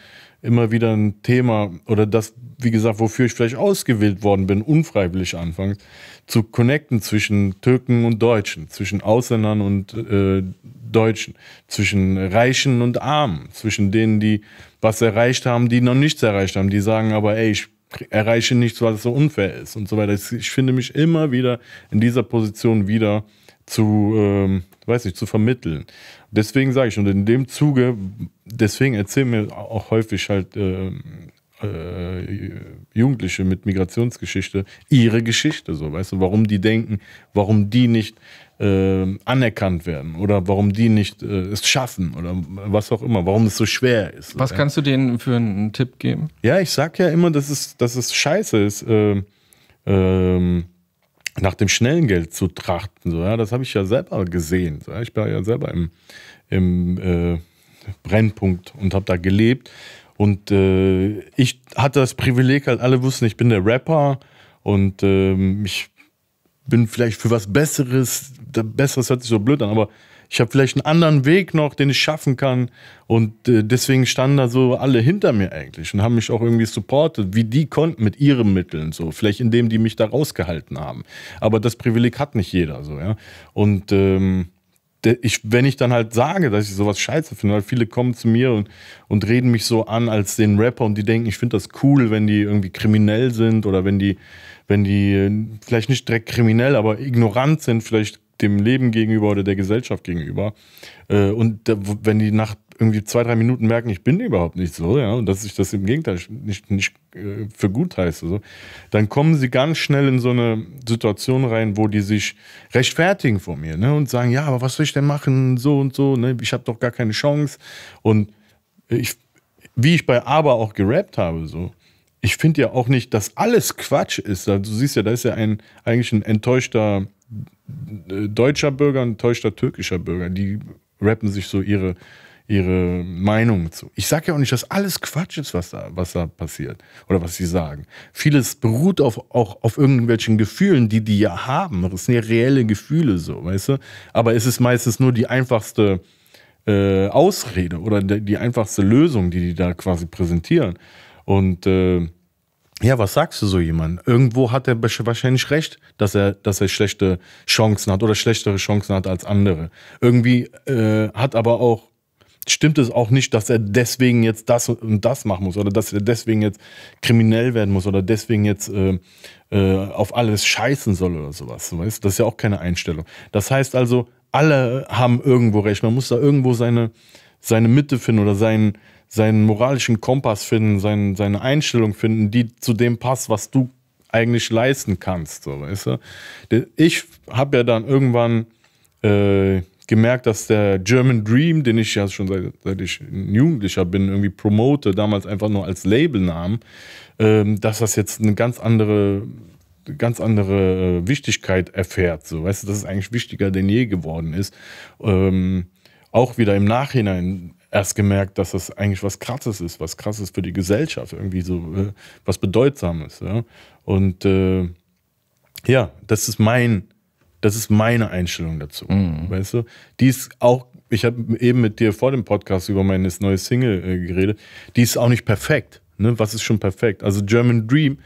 immer wieder ein Thema oder das, wie gesagt, wofür ich vielleicht ausgewählt worden bin, unfreiwillig anfangs, zu connecten zwischen Türken und Deutschen, zwischen Ausländern und äh, Deutschen, zwischen Reichen und Armen, zwischen denen, die was erreicht haben, die noch nichts erreicht haben, die sagen aber, ey, ich erreiche nichts, weil es so unfair ist und so weiter. Ich finde mich immer wieder in dieser Position wieder zu ähm, weiß nicht, zu vermitteln. Deswegen sage ich, und in dem Zuge, deswegen erzählen mir auch häufig halt äh, äh, Jugendliche mit Migrationsgeschichte ihre Geschichte, so, weißt du, warum die denken, warum die nicht äh, anerkannt werden oder warum die nicht äh, es schaffen oder was auch immer, warum es so schwer ist. Was kannst du denen für einen Tipp geben? Ja, ich sag ja immer, dass es, dass es scheiße ist, äh, ähm, nach dem schnellen Geld zu trachten. So, ja, das habe ich ja selber gesehen. So, ja, ich war ja selber im, im äh, Brennpunkt und habe da gelebt. Und äh, ich hatte das Privileg, halt alle wussten, ich bin der Rapper und äh, ich bin vielleicht für was Besseres. Besseres hört sich so blöd an, aber ich habe vielleicht einen anderen Weg noch, den ich schaffen kann. Und äh, deswegen standen da so alle hinter mir eigentlich und haben mich auch irgendwie supportet, wie die konnten mit ihren Mitteln so, vielleicht indem die mich da rausgehalten haben. Aber das Privileg hat nicht jeder so, ja. Und ähm, ich, wenn ich dann halt sage, dass ich sowas scheiße finde, weil viele kommen zu mir und, und reden mich so an als den Rapper und die denken, ich finde das cool, wenn die irgendwie kriminell sind oder wenn die, wenn die äh, vielleicht nicht direkt kriminell, aber ignorant sind, vielleicht dem Leben gegenüber oder der Gesellschaft gegenüber. Äh, und da, wenn die nach irgendwie zwei, drei Minuten merken, ich bin überhaupt nicht so, ja, und dass ich das im Gegenteil nicht, nicht äh, für gut heiße, so, dann kommen sie ganz schnell in so eine Situation rein, wo die sich rechtfertigen vor mir ne, und sagen, ja, aber was soll ich denn machen, so und so, ne, ich habe doch gar keine Chance. Und ich, wie ich bei Aber auch gerappt habe, so, ich finde ja auch nicht, dass alles Quatsch ist. Also, du siehst ja, da ist ja ein, eigentlich ein enttäuschter deutscher Bürger und täuschter türkischer Bürger. Die rappen sich so ihre, ihre Meinung zu. Ich sage ja auch nicht, dass alles Quatsch ist, was da, was da passiert oder was sie sagen. Vieles beruht auf, auch auf irgendwelchen Gefühlen, die die ja haben. Das sind ja reelle Gefühle, so, weißt du? Aber es ist meistens nur die einfachste äh, Ausrede oder die einfachste Lösung, die die da quasi präsentieren. Und äh, ja, was sagst du so jemand? Irgendwo hat er wahrscheinlich recht, dass er, dass er schlechte Chancen hat oder schlechtere Chancen hat als andere. Irgendwie äh, hat aber auch stimmt es auch nicht, dass er deswegen jetzt das und das machen muss oder dass er deswegen jetzt kriminell werden muss oder deswegen jetzt äh, äh, auf alles scheißen soll oder sowas. Weißt? Das ist ja auch keine Einstellung. Das heißt also, alle haben irgendwo recht. Man muss da irgendwo seine, seine Mitte finden oder seinen, seinen moralischen Kompass finden, seinen, seine Einstellung finden, die zu dem passt, was du eigentlich leisten kannst. So, weißt du? Ich habe ja dann irgendwann äh, gemerkt, dass der German Dream, den ich ja schon seit, seit ich ein Jugendlicher bin, irgendwie promote, damals einfach nur als Labelnamen, ähm, dass das jetzt eine ganz andere ganz andere äh, Wichtigkeit erfährt. So, weißt du, dass es eigentlich wichtiger denn je geworden ist. Ähm, auch wieder im Nachhinein erst gemerkt, dass das eigentlich was Krasses ist, was Krasses für die Gesellschaft, irgendwie so äh, was Bedeutsames. Ja? Und äh, ja, das ist mein, das ist meine Einstellung dazu. Mhm. Weißt du? Die ist auch, ich habe eben mit dir vor dem Podcast über meine neue Single äh, geredet, die ist auch nicht perfekt. Ne? Was ist schon perfekt? Also German Dream,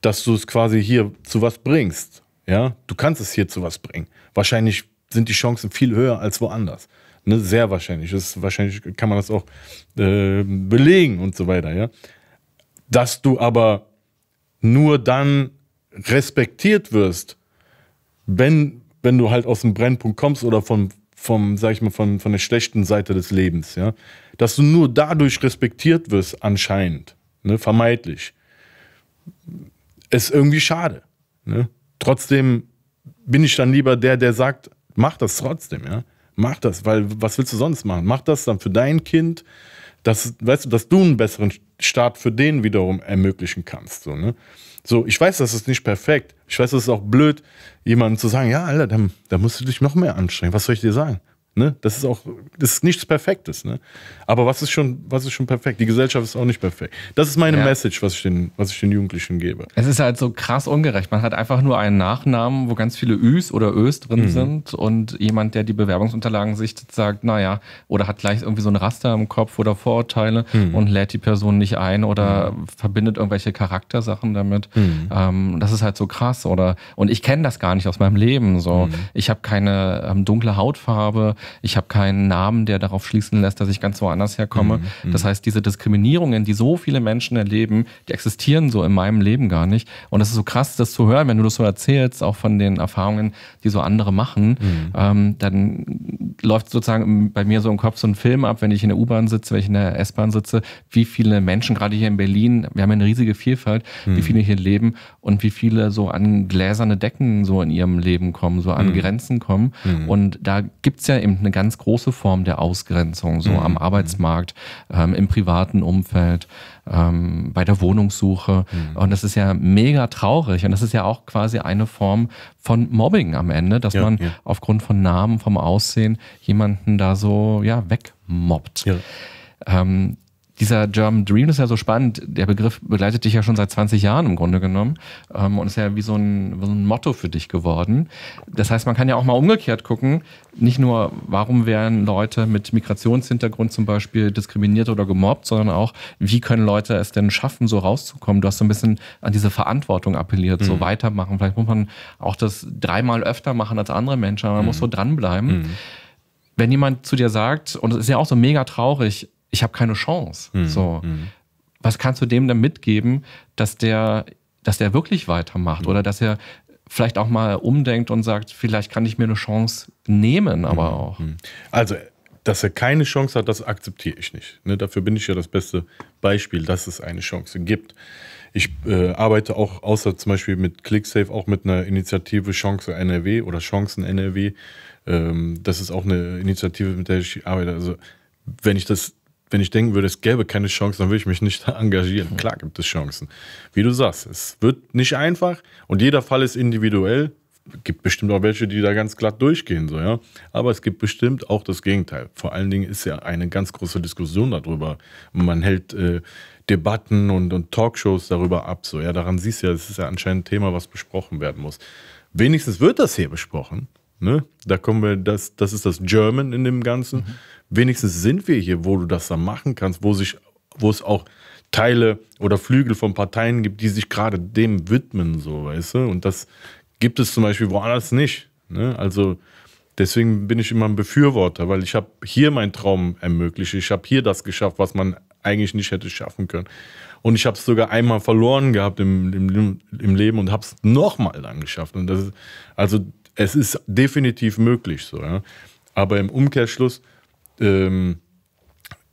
dass du es quasi hier zu was bringst. Ja, du kannst es hier zu was bringen. Wahrscheinlich sind die Chancen viel höher als woanders. Ne, sehr wahrscheinlich. Ist, wahrscheinlich kann man das auch äh, belegen und so weiter, ja. Dass du aber nur dann respektiert wirst, wenn, wenn du halt aus dem Brennpunkt kommst oder vom, vom, sag ich mal, von, von der schlechten Seite des Lebens, ja. Dass du nur dadurch respektiert wirst, anscheinend, ne, vermeidlich. Ist irgendwie schade. Ne? Trotzdem bin ich dann lieber der, der sagt, mach das trotzdem, ja. Mach das, weil was willst du sonst machen? Mach das dann für dein Kind, dass, weißt du, dass du einen besseren Start für den wiederum ermöglichen kannst. So, ne? so ich weiß, das ist nicht perfekt. Ich weiß, das ist auch blöd, jemandem zu sagen, ja, Alter, da, musst du dich noch mehr anstrengen. Was soll ich dir sagen? Ne? Das ist auch, das ist nichts Perfektes. Ne? Aber was ist, schon, was ist schon perfekt? Die Gesellschaft ist auch nicht perfekt. Das ist meine ja. Message, was ich, den, was ich den Jugendlichen gebe. Es ist halt so krass ungerecht. Man hat einfach nur einen Nachnamen, wo ganz viele Üs oder Ös drin mhm. sind und jemand, der die Bewerbungsunterlagen sichtet, sagt, naja, oder hat gleich irgendwie so ein Raster im Kopf oder Vorurteile mhm. und lädt die Person nicht ein oder mhm. verbindet irgendwelche Charaktersachen damit. Mhm. Ähm, das ist halt so krass. Oder, und ich kenne das gar nicht aus meinem Leben. So. Mhm. Ich habe keine ähm, dunkle Hautfarbe ich habe keinen Namen, der darauf schließen lässt, dass ich ganz woanders herkomme. Mhm, mhm. Das heißt, diese Diskriminierungen, die so viele Menschen erleben, die existieren so in meinem Leben gar nicht. Und es ist so krass, das zu hören, wenn du das so erzählst, auch von den Erfahrungen, die so andere machen, mhm. ähm, dann läuft sozusagen bei mir so im Kopf so ein Film ab, wenn ich in der U-Bahn sitze, wenn ich in der S-Bahn sitze, wie viele Menschen gerade hier in Berlin, wir haben eine riesige Vielfalt, mhm. wie viele hier leben und wie viele so an gläserne Decken so in ihrem Leben kommen, so an mhm. Grenzen kommen. Mhm. Und da gibt es ja eben eine ganz große Form der Ausgrenzung, so mhm. am Arbeitsmarkt, ähm, im privaten Umfeld, ähm, bei der Wohnungssuche. Mhm. Und das ist ja mega traurig. Und das ist ja auch quasi eine Form von Mobbing am Ende, dass ja, man ja. aufgrund von Namen, vom Aussehen jemanden da so ja, wegmobbt. Ja. Ähm, dieser German Dream ist ja so spannend. Der Begriff begleitet dich ja schon seit 20 Jahren im Grunde genommen ähm, und ist ja wie so, ein, wie so ein Motto für dich geworden. Das heißt, man kann ja auch mal umgekehrt gucken, nicht nur, warum werden Leute mit Migrationshintergrund zum Beispiel diskriminiert oder gemobbt, sondern auch, wie können Leute es denn schaffen, so rauszukommen? Du hast so ein bisschen an diese Verantwortung appelliert, mhm. so weitermachen. Vielleicht muss man auch das dreimal öfter machen als andere Menschen, aber man mhm. muss so dranbleiben. Mhm. Wenn jemand zu dir sagt, und es ist ja auch so mega traurig, ich habe keine Chance. Mhm. So. Mhm. Was kannst du dem dann mitgeben, dass der, dass der wirklich weitermacht mhm. oder dass er vielleicht auch mal umdenkt und sagt, vielleicht kann ich mir eine Chance nehmen, aber mhm, auch. Mhm. Also, dass er keine Chance hat, das akzeptiere ich nicht. Ne, dafür bin ich ja das beste Beispiel, dass es eine Chance gibt. Ich äh, arbeite auch außer zum Beispiel mit ClickSafe auch mit einer Initiative Chance NRW oder Chancen NRW. Ähm, das ist auch eine Initiative, mit der ich arbeite. Also wenn ich das wenn ich denken würde, es gäbe keine Chance, dann würde ich mich nicht engagieren. Klar gibt es Chancen. Wie du sagst, es wird nicht einfach und jeder Fall ist individuell. Gibt bestimmt auch welche, die da ganz glatt durchgehen, so, ja. Aber es gibt bestimmt auch das Gegenteil. Vor allen Dingen ist ja eine ganz große Diskussion darüber. Man hält äh, Debatten und, und Talkshows darüber ab, so, ja. Daran siehst du ja, es ist ja anscheinend ein Thema, was besprochen werden muss. Wenigstens wird das hier besprochen. Ne? Da kommen wir, das, das ist das German in dem Ganzen. Mhm wenigstens sind wir hier, wo du das dann machen kannst, wo sich, wo es auch Teile oder Flügel von Parteien gibt, die sich gerade dem widmen, so, weißt du? Und das gibt es zum Beispiel woanders nicht. Ne? Also deswegen bin ich immer ein Befürworter, weil ich habe hier meinen Traum ermöglicht. Ich habe hier das geschafft, was man eigentlich nicht hätte schaffen können. Und ich habe es sogar einmal verloren gehabt im, im, im Leben und habe es nochmal dann geschafft. Und das ist, also es ist definitiv möglich so. Ja? Aber im Umkehrschluss ähm,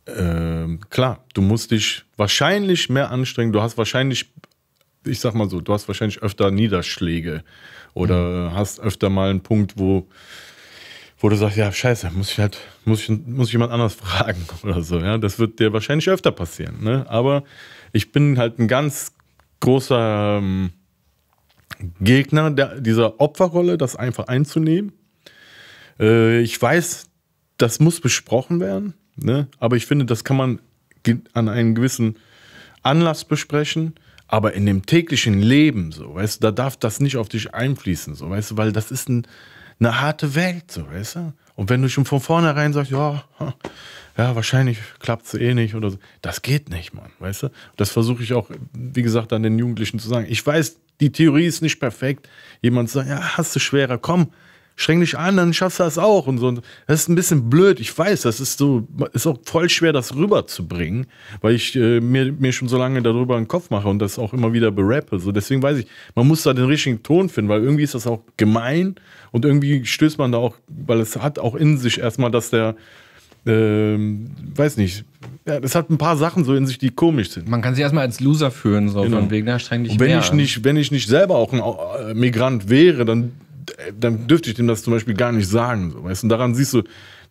ähm, klar, du musst dich wahrscheinlich mehr anstrengen, du hast wahrscheinlich, ich sag mal so, du hast wahrscheinlich öfter Niederschläge oder mhm. hast öfter mal einen Punkt, wo, wo du sagst, ja, scheiße, muss ich halt, muss ich, muss ich jemand anders fragen oder so, ja, das wird dir wahrscheinlich öfter passieren, ne? aber ich bin halt ein ganz großer ähm, Gegner der, dieser Opferrolle, das einfach einzunehmen. Äh, ich weiß, das muss besprochen werden. Ne? Aber ich finde, das kann man an einem gewissen Anlass besprechen. Aber in dem täglichen Leben, so, weißt du, da darf das nicht auf dich einfließen, so, weißt du, weil das ist ein, eine harte Welt, so, weißt du. Und wenn du schon von vornherein sagst, ja, ja, wahrscheinlich klappt es eh nicht oder so, das geht nicht, Mann, weißt du. Das versuche ich auch, wie gesagt, an den Jugendlichen zu sagen. Ich weiß, die Theorie ist nicht perfekt. Jemand sagt, ja, hast du schwerer, komm, streng dich an, dann schaffst du das auch und so. Das ist ein bisschen blöd, ich weiß, das ist so, ist auch voll schwer, das rüberzubringen, weil ich äh, mir, mir schon so lange darüber einen Kopf mache und das auch immer wieder berappe. So, deswegen weiß ich, man muss da den richtigen Ton finden, weil irgendwie ist das auch gemein und irgendwie stößt man da auch, weil es hat auch in sich erstmal, dass der, ähm, weiß nicht, ja, das hat ein paar Sachen so in sich, die komisch sind. Man kann sich erstmal als Loser fühlen, so genau. von wegen, da streng dich und wenn ich an. nicht, Wenn ich nicht selber auch ein äh, Migrant wäre, dann dann dürfte ich dem das zum Beispiel gar nicht sagen. So, weißt? Und daran siehst du,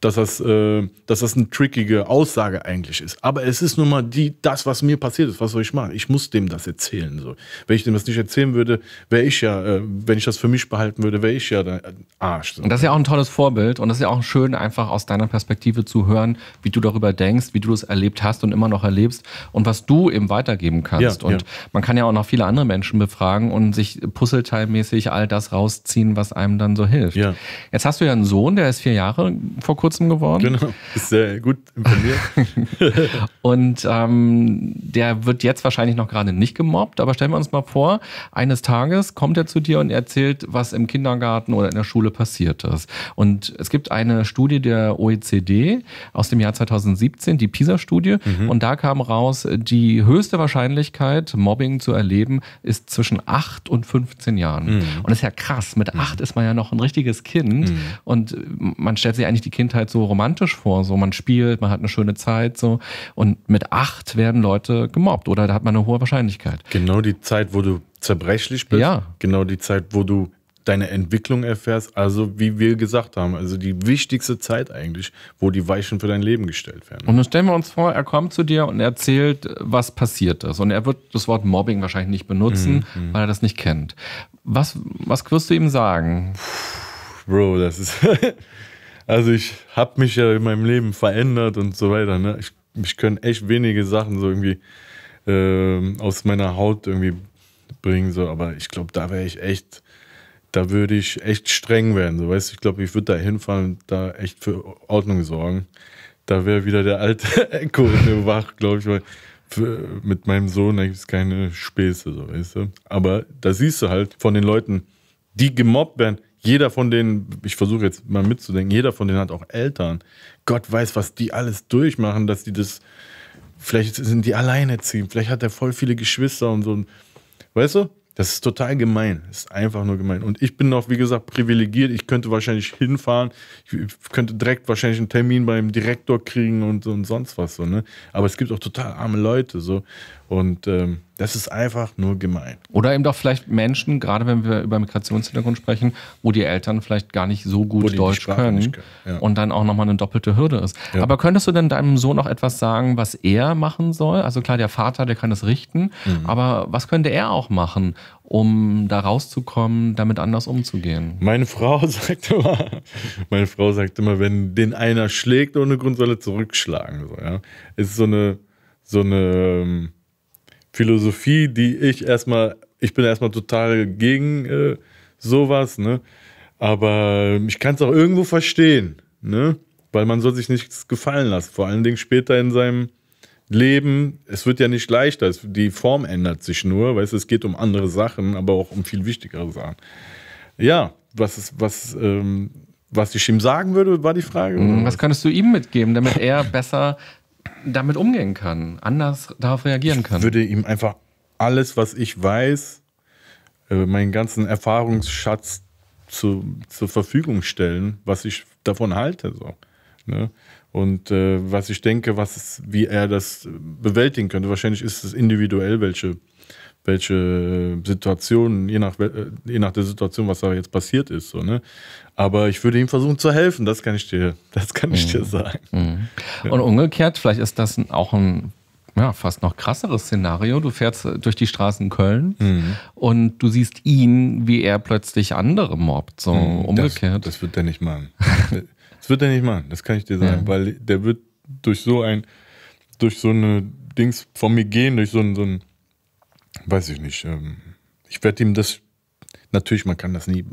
dass das, äh, dass das eine trickige Aussage eigentlich ist. Aber es ist nun mal die, das, was mir passiert ist. Was soll ich machen? Ich muss dem das erzählen. So. Wenn ich dem das nicht erzählen würde, wäre ich ja, äh, wenn ich das für mich behalten würde, wäre ich ja der äh, Arsch. So. Und das ist ja auch ein tolles Vorbild und das ist ja auch schön, einfach aus deiner Perspektive zu hören, wie du darüber denkst, wie du das erlebt hast und immer noch erlebst und was du eben weitergeben kannst. Ja, und ja. man kann ja auch noch viele andere Menschen befragen und sich puzzleteilmäßig all das rausziehen, was einem dann so hilft. Ja. Jetzt hast du ja einen Sohn, der ist vier Jahre vor kurzem kurzem geworden. Genau, ist sehr gut informiert. Und ähm, der wird jetzt wahrscheinlich noch gerade nicht gemobbt, aber stellen wir uns mal vor, eines Tages kommt er zu dir und erzählt, was im Kindergarten oder in der Schule passiert ist. Und es gibt eine Studie der OECD aus dem Jahr 2017, die PISA-Studie, mhm. und da kam raus, die höchste Wahrscheinlichkeit, Mobbing zu erleben, ist zwischen 8 und 15 Jahren. Mhm. Und das ist ja krass. Mit 8 mhm. ist man ja noch ein richtiges Kind mhm. und man stellt sich eigentlich die Kindheit so romantisch vor, so man spielt, man hat eine schöne Zeit, so und mit acht werden Leute gemobbt oder da hat man eine hohe Wahrscheinlichkeit. Genau die Zeit, wo du zerbrechlich bist. Ja. Genau die Zeit, wo du deine Entwicklung erfährst. Also wie wir gesagt haben, also die wichtigste Zeit eigentlich, wo die Weichen für dein Leben gestellt werden. Und nun stellen wir uns vor, er kommt zu dir und erzählt, was passiert ist. Und er wird das Wort Mobbing wahrscheinlich nicht benutzen, mhm. mhm. weil er das nicht kennt. Was, was wirst du ihm sagen? Bro, das ist... also ich habe mich ja in meinem Leben verändert und so weiter. Ne? Ich mich können echt wenige Sachen so irgendwie äh, aus meiner Haut irgendwie bringen, so, aber ich glaube, da wäre ich echt, da würde ich echt streng werden, so, weißt ich glaube, ich würde da hinfahren und da echt für Ordnung sorgen. Da wäre wieder der alte Echo in mir wach, glaube ich, weil für, mit meinem Sohn gibt es keine Späße, so, weißt du. Aber da siehst du halt von den Leuten, die gemobbt werden, jeder von denen, ich versuche jetzt mal mitzudenken, jeder von denen hat auch Eltern. Gott weiß, was die alles durchmachen, dass die das, vielleicht sind die alleinerziehend, vielleicht hat er voll viele Geschwister und so. Weißt du? Das ist total gemein. Das ist einfach nur gemein. Und ich bin noch, wie gesagt, privilegiert. Ich könnte wahrscheinlich hinfahren. Ich könnte direkt wahrscheinlich einen Termin beim Direktor kriegen und, und sonst was. So, ne? Aber es gibt auch total arme Leute. So. Und ähm, das ist einfach nur gemein. Oder eben doch vielleicht Menschen, gerade wenn wir über Migrationshintergrund sprechen, wo die Eltern vielleicht gar nicht so gut Deutsch können, können. Ja. und dann auch nochmal eine doppelte Hürde ist. Ja. Aber könntest du denn deinem Sohn auch etwas sagen, was er machen soll? Also klar, der Vater, der kann das richten, mhm. aber was könnte er auch machen, um da rauszukommen, damit anders umzugehen? Meine Frau sagt immer, meine Frau sagt immer, wenn den einer schlägt ohne Grund, soll er zurückschlagen. So, ja? Es ist so eine, so eine ähm, Philosophie, die ich erstmal, ich bin erstmal total gegen äh, sowas, ne? Aber ich kann es auch irgendwo verstehen, ne? Weil man soll sich nichts gefallen lassen. Vor allen Dingen später in seinem Leben. Es wird ja nicht leichter. Es, die Form ändert sich nur, weil es, es geht um andere Sachen, aber auch um viel wichtigere Sachen. Ja, was ist, was, ähm, was ich ihm sagen würde, war die Frage. Was könntest du ihm mitgeben, damit er besser damit umgehen kann, anders darauf reagieren kann. Ich würde ihm einfach alles, was ich weiß, äh, meinen ganzen Erfahrungsschatz zu, zur Verfügung stellen, was ich davon halte. So. Ne? Und äh, was ich denke, was, wie er das bewältigen könnte. Wahrscheinlich ist es individuell, welche welche Situationen, je nach, je nach der Situation, was da jetzt passiert ist. So, ne? Aber ich würde ihm versuchen zu helfen, das kann ich dir, das kann ich dir mhm. sagen. Mhm. Ja. Und umgekehrt, vielleicht ist das auch ein ja, fast noch krasseres Szenario. Du fährst äh, durch die Straßen Köln mhm. und du siehst ihn, wie er plötzlich andere mobbt. So mhm. umgekehrt. Das, das wird er nicht machen. das wird er nicht machen, das kann ich dir sagen, weil der wird durch so ein, durch so eine Dings von mir gehen, durch so ein, so ein weiß ich nicht. Ähm, ich werde ihm das, natürlich, man kann das nie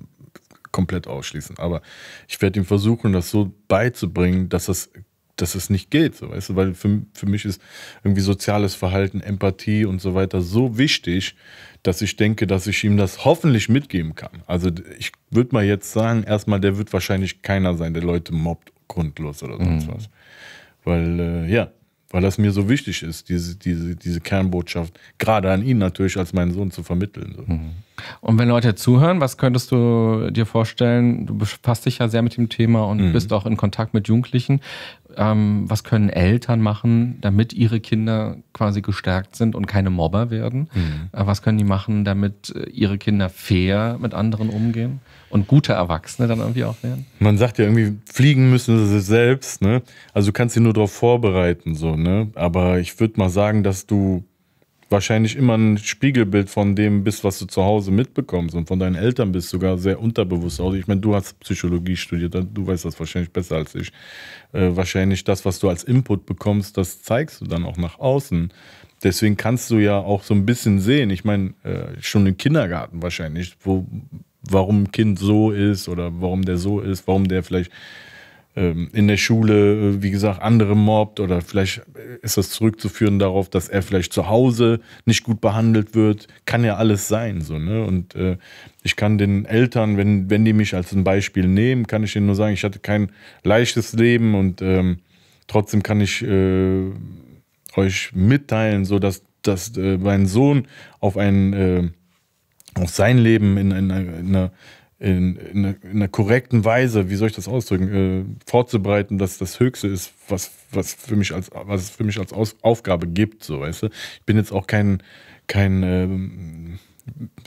komplett ausschließen, aber ich werde ihm versuchen, das so beizubringen, dass das dass es nicht geht, so, weißt du, weil für, für mich ist irgendwie soziales Verhalten, Empathie und so weiter so wichtig, dass ich denke, dass ich ihm das hoffentlich mitgeben kann. Also ich würde mal jetzt sagen, erstmal, der wird wahrscheinlich keiner sein, der Leute mobbt grundlos oder sonst mhm. was. Weil, äh, ja, weil das mir so wichtig ist, diese, diese, diese Kernbotschaft, gerade an ihn natürlich als meinen Sohn zu vermitteln. So. Mhm. Und wenn Leute zuhören, was könntest du dir vorstellen? Du befasst dich ja sehr mit dem Thema und mhm. bist auch in Kontakt mit Jugendlichen. Ähm, was können Eltern machen, damit ihre Kinder quasi gestärkt sind und keine Mobber werden? Mhm. Äh, was können die machen, damit äh, ihre Kinder fair mit anderen umgehen und gute Erwachsene dann irgendwie auch werden? Man sagt ja irgendwie, fliegen müssen sie selbst, ne? Also du kannst sie nur darauf vorbereiten, so, ne? Aber ich würde mal sagen, dass du wahrscheinlich immer ein Spiegelbild von dem bist, was du zu Hause mitbekommst und von deinen Eltern bist, sogar sehr unterbewusst. Also ich meine, du hast Psychologie studiert, du weißt das wahrscheinlich besser als ich. Äh, wahrscheinlich das, was du als Input bekommst, das zeigst du dann auch nach außen. Deswegen kannst du ja auch so ein bisschen sehen, ich meine, äh, schon im Kindergarten wahrscheinlich, wo, warum ein Kind so ist oder warum der so ist, warum der vielleicht ähm, in der Schule, äh, wie gesagt, andere mobbt oder vielleicht äh, ist das zurückzuführen darauf, dass er vielleicht zu Hause nicht gut behandelt wird. Kann ja alles sein, so, ne? Und äh, ich kann den Eltern, wenn, wenn die mich als ein Beispiel nehmen, kann ich denen nur sagen, ich hatte kein leichtes Leben und ähm, trotzdem kann ich äh, euch mitteilen, so dass, dass äh, mein Sohn auf ein äh, auf sein Leben in, in, in einer in, in, in, einer korrekten Weise, wie soll ich das ausdrücken, äh, vorzubereiten, dass das Höchste ist, was, was für mich als, was es für mich als Aus Aufgabe gibt, so weißt du. Ich bin jetzt auch kein, kein,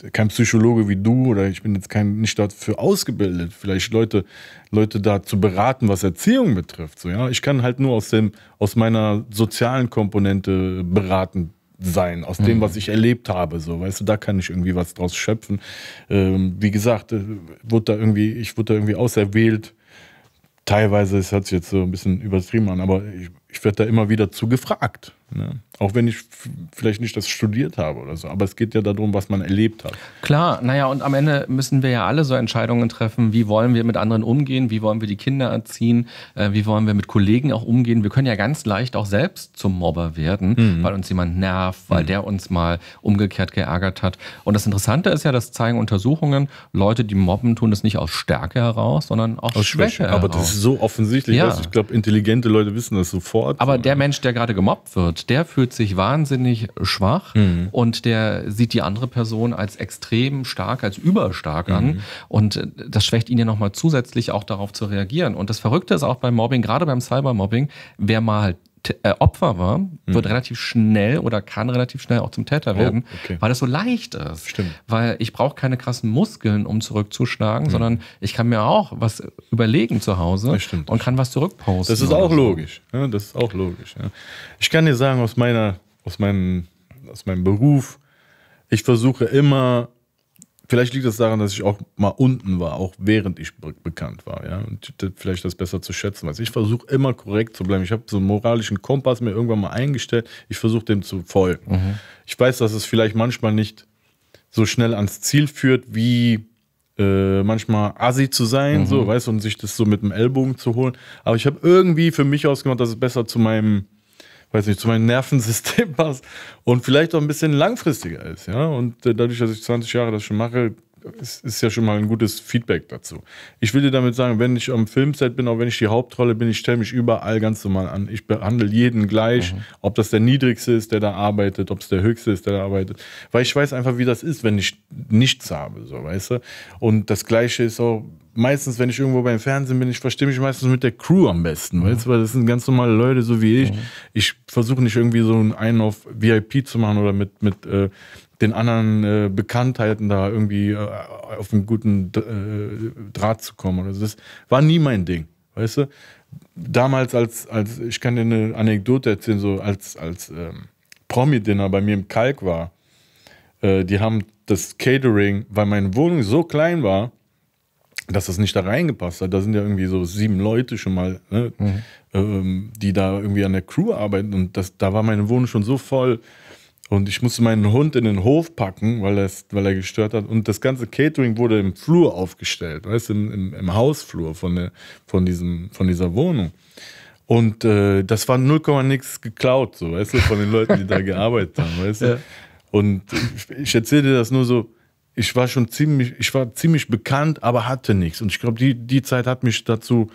äh, kein Psychologe wie du oder ich bin jetzt kein, nicht dafür ausgebildet, vielleicht Leute, Leute da zu beraten, was Erziehung betrifft. So, ja? Ich kann halt nur aus, dem, aus meiner sozialen Komponente beraten sein, aus mhm. dem, was mhm. ich erlebt habe. So, weißt du, da kann ich irgendwie was draus schöpfen. Ähm, wie gesagt, äh, wurde da irgendwie, ich wurde da irgendwie auserwählt. Teilweise, es hört sich jetzt so ein bisschen übertrieben an, aber ich, ich werde da immer wieder zu gefragt. Ne? Auch wenn ich vielleicht nicht das studiert habe oder so, aber es geht ja darum, was man erlebt hat. Klar, naja, und am Ende müssen wir ja alle so Entscheidungen treffen, wie wollen wir mit anderen umgehen, wie wollen wir die Kinder erziehen, äh, wie wollen wir mit Kollegen auch umgehen. Wir können ja ganz leicht auch selbst zum Mobber werden, mhm. weil uns jemand nervt, weil mhm. der uns mal umgekehrt geärgert hat. Und das Interessante ist ja, das zeigen Untersuchungen, Leute, die mobben, tun das nicht aus Stärke heraus, sondern auch aus Schwäche. Schwäche. Aber das ist so offensichtlich, ja. dass ich glaube, intelligente Leute wissen das sofort. Aber der Mensch, der gerade gemobbt wird, der fühlt sich wahnsinnig schwach mhm. und der sieht die andere Person als extrem stark, als überstark mhm. an und das schwächt ihn ja nochmal zusätzlich auch darauf zu reagieren. Und das Verrückte ist auch beim Mobbing, gerade beim Cybermobbing, wer mal äh, Opfer war, mhm. wird relativ schnell oder kann relativ schnell auch zum Täter oh, werden, okay. weil das so leicht ist. Stimmt. Weil ich brauche keine krassen Muskeln, um zurückzuschlagen, mhm. sondern ich kann mir auch was überlegen zu Hause das stimmt, das und kann was zurückposten. Das ist auch so. logisch. Ja, das ist auch logisch. Ja. Ich kann dir sagen, aus meiner, aus meinem, aus meinem Beruf, ich versuche immer vielleicht liegt das daran, dass ich auch mal unten war, auch während ich be bekannt war. Ja? Und vielleicht das besser zu schätzen weiß. Ich versuche immer korrekt zu bleiben. Ich habe so einen moralischen Kompass mir irgendwann mal eingestellt. Ich versuche dem zu folgen. Mhm. Ich weiß, dass es vielleicht manchmal nicht so schnell ans Ziel führt, wie äh, manchmal assi zu sein, mhm. so, weißt du, und sich das so mit dem Ellbogen zu holen. Aber ich habe irgendwie für mich ausgemacht, dass es besser zu meinem weiß nicht, zu meinem Nervensystem passt und vielleicht auch ein bisschen langfristiger ist. Ja? Und äh, dadurch, dass ich 20 Jahre das schon mache, es ist ja schon mal ein gutes Feedback dazu. Ich will dir damit sagen, wenn ich am Filmset bin, auch wenn ich die Hauptrolle bin, ich stelle mich überall ganz normal an. Ich behandle jeden gleich, mhm. ob das der Niedrigste ist, der da arbeitet, ob es der Höchste ist, der da arbeitet. Weil ich weiß einfach, wie das ist, wenn ich nichts habe, so, weißt du? Und das Gleiche ist auch, meistens, wenn ich irgendwo beim Fernsehen bin, ich verstehe mich meistens mit der Crew am besten, mhm. weißt du? Weil das sind ganz normale Leute, so wie ich. Mhm. Ich versuche nicht irgendwie so einen auf VIP zu machen oder mit, mit, äh, den anderen äh, Bekanntheiten da irgendwie äh, auf einen guten äh, Draht zu kommen. Oder Das war nie mein Ding, weißt du? Damals, als, als ich kann dir eine Anekdote erzählen, so als, als ähm, Promi-Dinner bei mir im Kalk war, äh, die haben das Catering, weil meine Wohnung so klein war, dass das nicht da reingepasst hat. Da sind ja irgendwie so sieben Leute schon mal, ne? mhm. ähm, die da irgendwie an der Crew arbeiten. Und das, da war meine Wohnung schon so voll, und ich musste meinen Hund in den Hof packen, weil, das, weil er gestört hat. Und das ganze Catering wurde im Flur aufgestellt, weißt du, im, im, im, Hausflur von, der, von, diesem, von dieser Wohnung. Und äh, das war 0, nix geklaut, so, weißt du, von den Leuten, die da gearbeitet haben, weißt du. Ja. Und ich, ich erzähle dir das nur so, ich war schon ziemlich, ich war ziemlich bekannt, aber hatte nichts. Und ich glaube, die, die Zeit hat mich dazu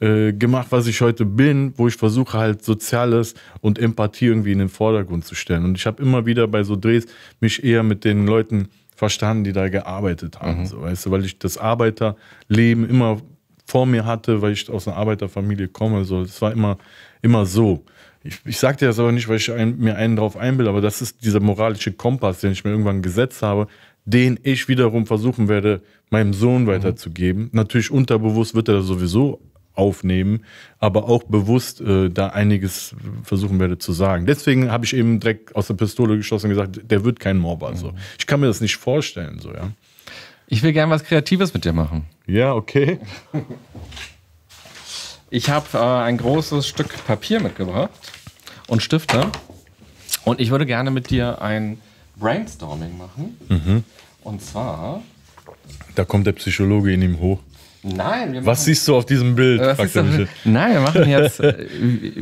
äh, gemacht, was ich heute bin, wo ich versuche halt Soziales und Empathie irgendwie in den Vordergrund zu stellen. Und ich habe immer wieder bei so Drehs mich eher mit den Leuten verstanden, die da gearbeitet haben, mhm. so, weißt du, weil ich das Arbeiterleben immer vor mir hatte, weil ich aus einer Arbeiterfamilie komme, so, es war immer, immer so. Ich, ich sage dir das aber nicht, weil ich ein, mir einen drauf einbilde, aber das ist dieser moralische Kompass, den ich mir irgendwann gesetzt habe, den ich wiederum versuchen werde, meinem Sohn weiterzugeben. Mhm. Natürlich unterbewusst wird er das sowieso aufnehmen, aber auch bewusst äh, da einiges versuchen werde zu sagen. Deswegen habe ich eben direkt aus der Pistole geschossen und gesagt, der wird kein Mobber. So. Also. Mhm. Ich kann mir das nicht vorstellen, so, ja. Ich will gerne was Kreatives mit dir machen. Ja, okay. Ich habe äh, ein großes Stück Papier mitgebracht und Stifte. Und ich würde gerne mit dir ein Brainstorming machen. Mhm. Und zwar. Da kommt der Psychologe in ihm hoch. Nein, wir machen, Was siehst du auf diesem Bild? Du, nein, wir machen jetzt, äh,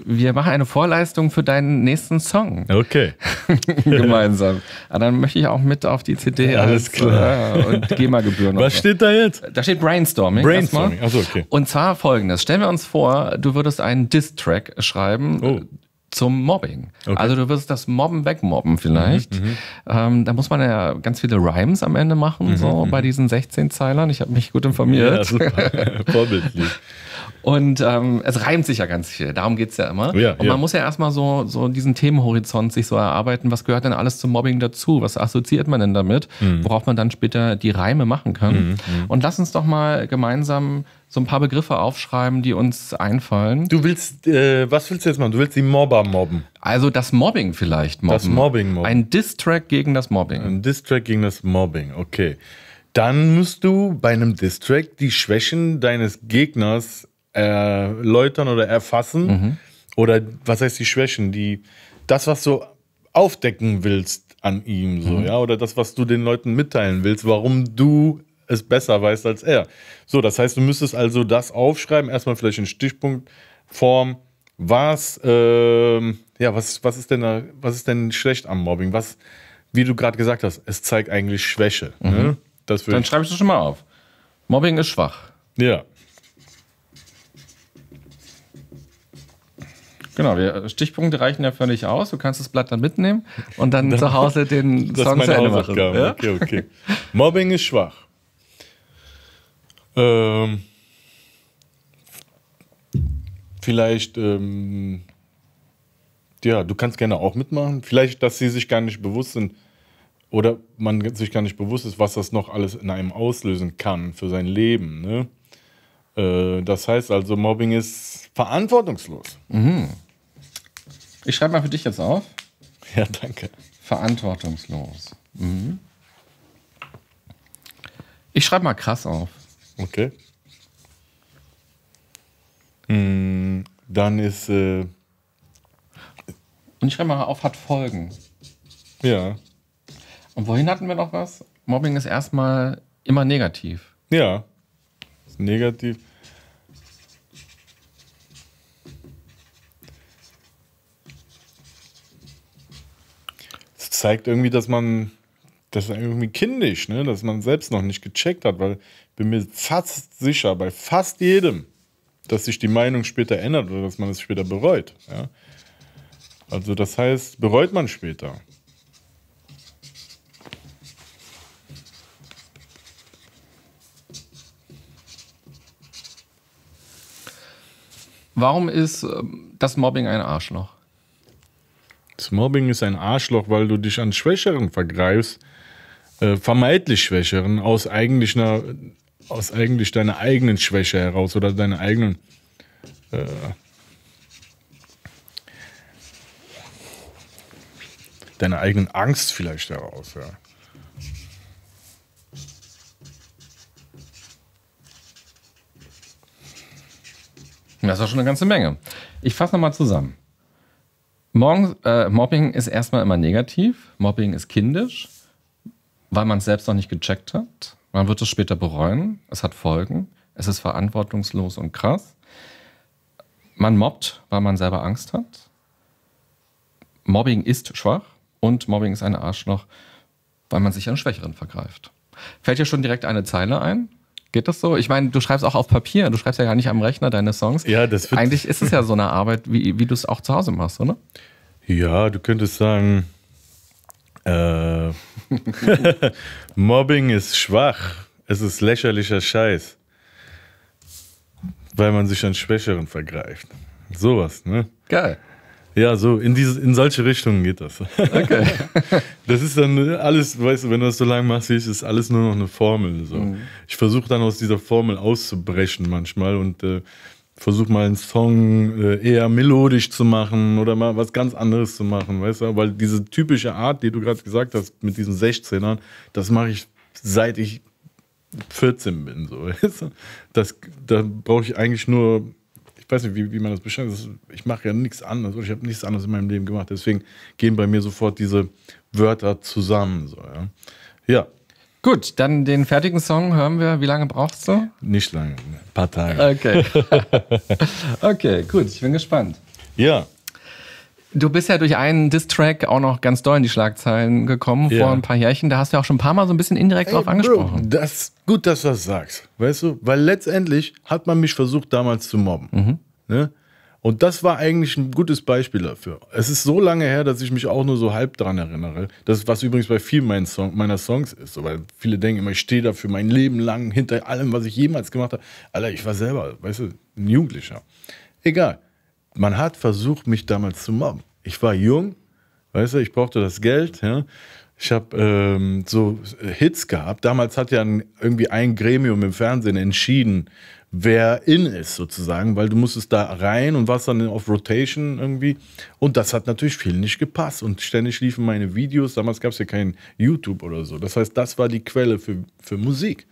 wir machen eine Vorleistung für deinen nächsten Song. Okay. Gemeinsam. Aber ah, dann möchte ich auch mit auf die CD. Ja, alles als, klar. Äh, und GEMA-Gebühren. Was so. steht da jetzt? Da steht Brainstorming. Brainstorming. Achso, okay. Und zwar folgendes. Stellen wir uns vor, du würdest einen Diss-Track schreiben. Oh zum Mobbing. Okay. Also du wirst das Mobben wegmobben vielleicht. Mhm, mhm, ähm, da muss man ja ganz viele Rhymes am Ende machen, mhm, so bei mhm. diesen 16 Zeilern. Ich habe mich gut informiert. Ja, super. Vorbildlich. Und ähm, es reimt sich ja ganz viel. Darum geht es ja immer. Ja, und man muss ja erstmal so, so diesen Themenhorizont sich so erarbeiten. Was gehört denn alles zum Mobbing dazu? Was assoziiert man denn damit? Mhm. Worauf man dann später die Reime machen kann. Mhm, mhm, und lass uns doch mal gemeinsam so ein paar Begriffe aufschreiben, die uns einfallen. Du willst, äh, was willst du jetzt machen? Du willst die Mobber mobben. Also das Mobbing vielleicht mobben. Das Mobbing mobben. Ein Distrack gegen das Mobbing. Ein Distrack gegen das Mobbing, okay. Dann musst du bei einem Distrack die Schwächen deines Gegners erläutern oder erfassen. Mhm. Oder was heißt die Schwächen? Die, das, was du aufdecken willst an ihm, so, mhm. ja, oder das, was du den Leuten mitteilen willst, warum du es besser weißt als er. So, das heißt, du müsstest also das aufschreiben, erstmal vielleicht in Stichpunktform. Was, äh, ja, was, was ist denn da, was ist denn schlecht am Mobbing? Was, wie du gerade gesagt hast, es zeigt eigentlich Schwäche. Ne? Mhm. Ne? Dann schreibst du schon mal auf. Mobbing ist schwach. Ja. Genau, wir, Stichpunkte reichen ja völlig aus. Du kannst das Blatt dann mitnehmen und dann zu Hause den Song zu Ende machen. Ja? Okay, okay. Mobbing ist schwach. Ähm, vielleicht, ähm, ja, du kannst gerne auch mitmachen. Vielleicht, dass sie sich gar nicht bewusst sind oder man sich gar nicht bewusst ist, was das noch alles in einem auslösen kann für sein Leben. Ne? Äh, das heißt also, Mobbing ist verantwortungslos. Mhm. Ich schreibe mal für dich jetzt auf. Ja, danke. Verantwortungslos. Mhm. Ich schreibe mal krass auf. Okay. Mm, dann ist. Äh Und ich schreibe mal auf, hat Folgen. Ja. Und wohin hatten wir noch was? Mobbing ist erstmal immer negativ. Ja. Ist negativ. zeigt irgendwie, dass man, das ist irgendwie kindisch, ne? dass man selbst noch nicht gecheckt hat, weil ich bin mir fast sicher, bei fast jedem, dass sich die Meinung später ändert oder dass man es später bereut. Ja? Also das heißt, bereut man später. Warum ist ähm, das Mobbing ein Arschloch? Das Mobbing ist ein Arschloch, weil du dich an Schwächeren vergreifst, äh, vermeintlich Schwächeren, aus eigentlich, einer, aus eigentlich deiner eigenen Schwäche heraus oder deiner eigenen. Äh, deiner eigenen Angst vielleicht heraus, ja. Das war schon eine ganze Menge. Ich fasse nochmal zusammen. Morgen, äh, Mobbing ist erstmal immer negativ. Mobbing ist kindisch, weil man es selbst noch nicht gecheckt hat. Man wird es später bereuen. Es hat Folgen. Es ist verantwortungslos und krass. Man mobbt, weil man selber Angst hat. Mobbing ist schwach und Mobbing ist ein Arschloch, weil man sich an Schwächeren vergreift. Fällt dir schon direkt eine Zeile ein? Geht das so? Ich meine, du schreibst auch auf Papier, du schreibst ja gar nicht am Rechner deine Songs. Ja, das wird Eigentlich ist es ja so eine Arbeit, wie, wie du es auch zu Hause machst, oder? Ja, du könntest sagen, äh, Mobbing ist schwach. Es ist lächerlicher Scheiß. Weil man sich an Schwächeren vergreift. Sowas, ne? Geil. Ja, so in, diese, in solche Richtungen geht das. Okay. das ist dann alles, weißt du, wenn du das so lange machst, ist alles nur noch eine Formel. So. Mhm. Ich versuche dann aus dieser Formel auszubrechen manchmal und äh, versuche mal einen Song äh, eher melodisch zu machen oder mal was ganz anderes zu machen, weißt du? Weil diese typische Art, die du gerade gesagt hast, mit diesen 16ern, das mache ich seit ich 14 bin, so, weißt du? Das, da brauche ich eigentlich nur, ich weiß nicht, wie, wie man das beschreibt, ich mache ja nichts anderes oder ich habe nichts anderes in meinem Leben gemacht, deswegen gehen bei mir sofort diese Wörter zusammen, so, ja. Ja, Gut, dann den fertigen Song hören wir. Wie lange brauchst du? Nicht lange, ne? ein paar Tage. Okay. okay, gut, ich bin gespannt. Ja. Du bist ja durch einen Diss-Track auch noch ganz doll in die Schlagzeilen gekommen ja. vor ein paar Jährchen. Da hast du ja auch schon ein paar Mal so ein bisschen indirekt Ey, drauf angesprochen. Bro, das, gut, dass du das sagst, weißt du? Weil letztendlich hat man mich versucht, damals zu mobben. Mhm. Ne? Und das war eigentlich ein gutes Beispiel dafür. Es ist so lange her, dass ich mich auch nur so halb daran erinnere. Das ist, was übrigens bei vielen Song, meiner Songs ist. Weil viele denken immer, ich stehe dafür mein Leben lang hinter allem, was ich jemals gemacht habe. Alter, ich war selber, weißt du, ein Jugendlicher. Egal. Man hat versucht, mich damals zu mobben. Ich war jung, weißt du, ich brauchte das Geld, ja. Ich habe ähm, so Hits gehabt. Damals hat ja ein, irgendwie ein Gremium im Fernsehen entschieden, wer in ist sozusagen, weil du musstest da rein und warst dann auf Rotation irgendwie. Und das hat natürlich viel nicht gepasst. Und ständig liefen meine Videos, damals gab es ja kein YouTube oder so. Das heißt, das war die Quelle für, für Musik.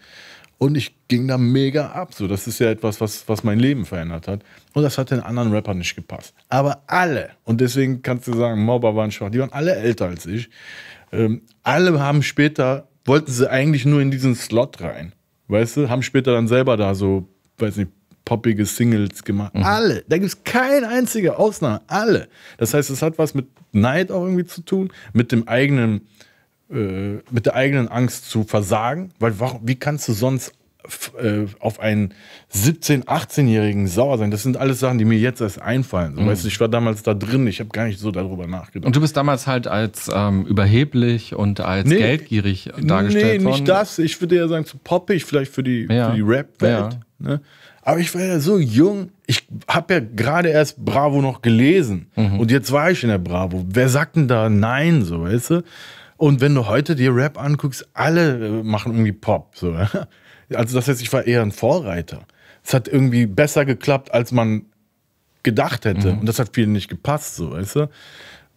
Und ich ging da mega ab. So, das ist ja etwas, was, was mein Leben verändert hat. Und das hat den anderen Rappern nicht gepasst. Aber alle, und deswegen kannst du sagen, Mauber waren schwach, die waren alle älter als ich. Ähm, alle haben später, wollten sie eigentlich nur in diesen Slot rein. Weißt du, haben später dann selber da so weiß nicht, poppige Singles gemacht. Mhm. Alle. Da gibt es keine einzige Ausnahme. Alle. Das heißt, es hat was mit Neid auch irgendwie zu tun, mit dem eigenen, äh, mit der eigenen Angst zu versagen. Weil warum, wie kannst du sonst äh, auf einen 17-, 18-Jährigen sauer sein. Das sind alles Sachen, die mir jetzt erst einfallen. So, mhm. weißt, ich war damals da drin, ich habe gar nicht so darüber nachgedacht. Und du bist damals halt als ähm, überheblich und als nee, geldgierig äh, dargestellt worden. Nee, nicht das. Ich würde ja sagen, zu poppig, vielleicht für die, ja. die Rap-Welt. Ja. Ne? Aber ich war ja so jung. Ich habe ja gerade erst Bravo noch gelesen. Mhm. Und jetzt war ich in der Bravo. Wer sagt denn da Nein, so weißt du? Und wenn du heute dir Rap anguckst, alle äh, machen irgendwie Pop. So. Also das heißt, ich war eher ein Vorreiter. Es hat irgendwie besser geklappt, als man gedacht hätte. Mhm. Und das hat vielen nicht gepasst, so, weißt du?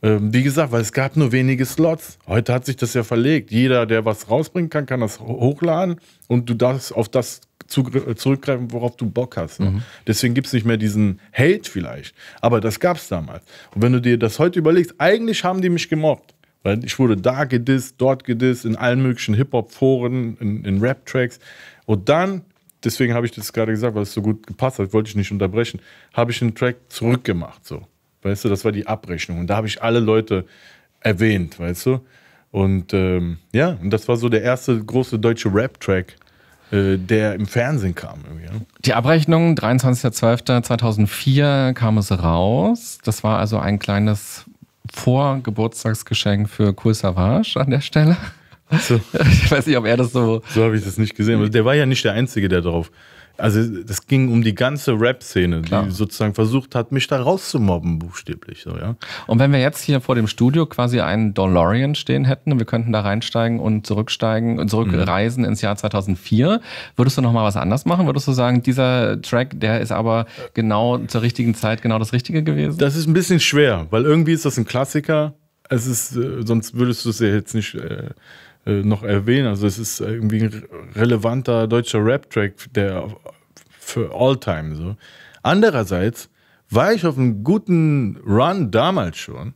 Ähm, wie gesagt, weil es gab nur wenige Slots. Heute hat sich das ja verlegt. Jeder, der was rausbringen kann, kann das hochladen und du darfst auf das äh, zurückgreifen, worauf du Bock hast. Ne? Mhm. Deswegen gibt es nicht mehr diesen Hate vielleicht. Aber das gab es damals. Und wenn du dir das heute überlegst, eigentlich haben die mich gemobbt. Weil ich wurde da gedisst, dort gedisst, in allen möglichen Hip-Hop-Foren, in, in Rap-Tracks. Und dann, deswegen habe ich das gerade gesagt, weil es so gut gepasst hat, wollte ich nicht unterbrechen, habe ich den Track zurückgemacht. So. Weißt du, das war die Abrechnung. Und da habe ich alle Leute erwähnt, weißt du? Und ähm, ja, und das war so der erste große deutsche Rap-Track, äh, der im Fernsehen kam. Ne? Die Abrechnung, 23.12.2004 kam es raus. Das war also ein kleines Vorgeburtstagsgeschenk für Cool Savage an der Stelle. So. Ich weiß nicht, ob er das so. So habe ich das nicht gesehen. der war ja nicht der Einzige, der drauf. Also, das ging um die ganze Rap-Szene, die sozusagen versucht hat, mich da rauszumobben, buchstäblich. So, ja. Und wenn wir jetzt hier vor dem Studio quasi einen DeLorean stehen hätten, und wir könnten da reinsteigen und zurücksteigen und zurückreisen mhm. ins Jahr 2004, würdest du nochmal was anders machen? Würdest du sagen, dieser Track, der ist aber genau zur richtigen Zeit genau das Richtige gewesen? Das ist ein bisschen schwer, weil irgendwie ist das ein Klassiker. Es ist, äh, sonst würdest du es ja jetzt nicht. Äh, äh, noch erwähnen. Also es ist irgendwie ein relevanter deutscher Rap-Track, der für Alltime so. Andererseits war ich auf einem guten Run damals schon.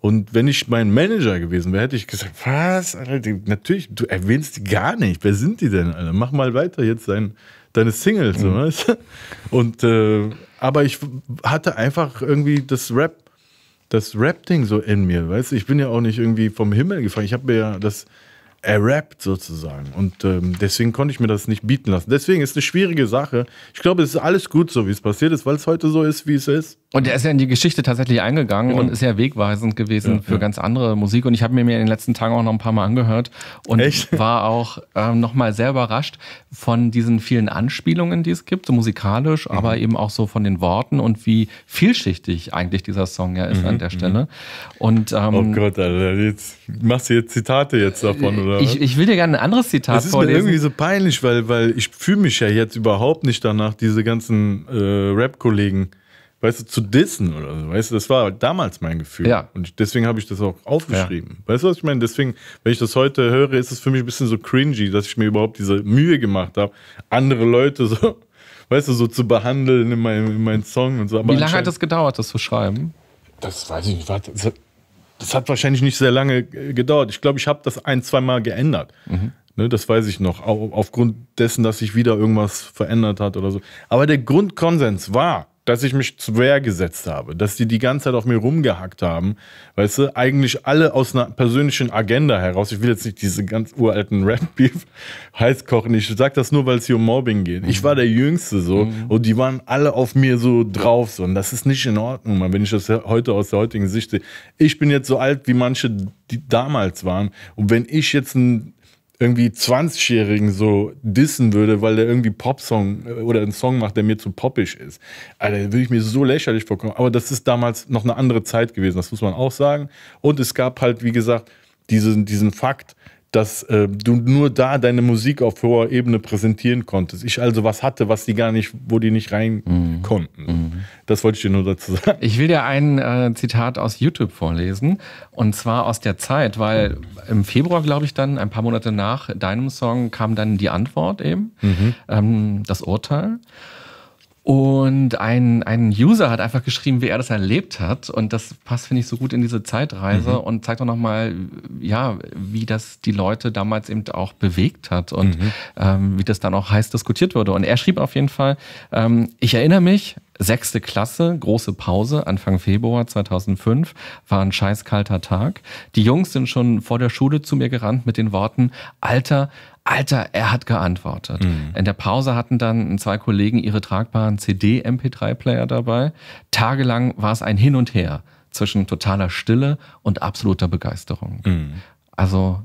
Und wenn ich mein Manager gewesen wäre, hätte ich gesagt, was, Alter, natürlich, du erwähnst die gar nicht. Wer sind die denn, Alter? Mach mal weiter jetzt dein, deine Singles, mhm. weißt Und, äh, aber ich hatte einfach irgendwie das Rap, das Rap-Ding so in mir, weißt Ich bin ja auch nicht irgendwie vom Himmel gefallen. Ich habe mir ja das, er rappt sozusagen. Und ähm, deswegen konnte ich mir das nicht bieten lassen. Deswegen ist es eine schwierige Sache. Ich glaube, es ist alles gut so, wie es passiert ist, weil es heute so ist, wie es ist. Und er ist ja in die Geschichte tatsächlich eingegangen genau. und ist ja wegweisend gewesen ja, für ja. ganz andere Musik. Und ich habe mir in den letzten Tagen auch noch ein paar Mal angehört und Echt? war auch ähm, nochmal sehr überrascht von diesen vielen Anspielungen, die es gibt, so musikalisch, mhm. aber eben auch so von den Worten und wie vielschichtig eigentlich dieser Song ja ist mhm. an der mhm. Stelle. Und, ähm, oh Gott, Alter, jetzt Machst du jetzt Zitate jetzt davon, äh, oder? Ich, ich will dir gerne ein anderes Zitat vorlesen. Das ist mir irgendwie so peinlich, weil, weil ich fühle mich ja jetzt überhaupt nicht danach, diese ganzen äh, Rap-Kollegen, weißt du, zu dissen oder so. Weißt du, das war damals mein Gefühl. Ja. Und deswegen habe ich das auch aufgeschrieben. Ja. Weißt du, was ich meine? Deswegen, wenn ich das heute höre, ist es für mich ein bisschen so cringy, dass ich mir überhaupt diese Mühe gemacht habe, andere Leute so, weißt du, so zu behandeln in meinem in meinen Song und so. Aber Wie lange hat das gedauert, das zu schreiben? Das weiß ich nicht. Warte, das hat wahrscheinlich nicht sehr lange gedauert. Ich glaube, ich habe das ein, zweimal geändert. Mhm. Ne, das weiß ich noch. Auch aufgrund dessen, dass sich wieder irgendwas verändert hat oder so. Aber der Grundkonsens war, dass ich mich zu Wehr gesetzt habe, dass die die ganze Zeit auf mir rumgehackt haben, weißt du, eigentlich alle aus einer persönlichen Agenda heraus. Ich will jetzt nicht diese ganz uralten Rap-Beef heiß kochen. Ich sag das nur, weil es hier um Mobbing geht. Ich war der Jüngste so mhm. und die waren alle auf mir so drauf so und das ist nicht in Ordnung, man. Wenn ich das heute aus der heutigen Sicht sehe, ich bin jetzt so alt wie manche, die damals waren und wenn ich jetzt ein irgendwie 20-Jährigen so dissen würde, weil der irgendwie Popsong äh, oder einen Song macht, der mir zu poppisch ist. Alter, würde ich mir so lächerlich vorkommen. Aber das ist damals noch eine andere Zeit gewesen, das muss man auch sagen. Und es gab halt, wie gesagt, diesen, diesen Fakt, dass äh, du nur da deine Musik auf hoher Ebene präsentieren konntest. Ich also was hatte, was die gar nicht, wo die nicht rein mhm. konnten. Mhm. Das wollte ich dir nur dazu sagen. Ich will dir ein äh, Zitat aus YouTube vorlesen. Und zwar aus der Zeit, weil im Februar, glaube ich, dann, ein paar Monate nach deinem Song, kam dann die Antwort eben, mhm. ähm, das Urteil. Und ein, ein User hat einfach geschrieben, wie er das erlebt hat. Und das passt, finde ich, so gut in diese Zeitreise mhm. und zeigt auch nochmal, ja, wie das die Leute damals eben auch bewegt hat und mhm. ähm, wie das dann auch heiß diskutiert wurde. Und er schrieb auf jeden Fall, ähm, ich erinnere mich, Sechste Klasse, große Pause, Anfang Februar 2005, war ein scheiß kalter Tag. Die Jungs sind schon vor der Schule zu mir gerannt mit den Worten, Alter, Alter, er hat geantwortet. Mhm. In der Pause hatten dann zwei Kollegen ihre tragbaren CD-MP3-Player dabei. Tagelang war es ein Hin und Her zwischen totaler Stille und absoluter Begeisterung. Mhm. Also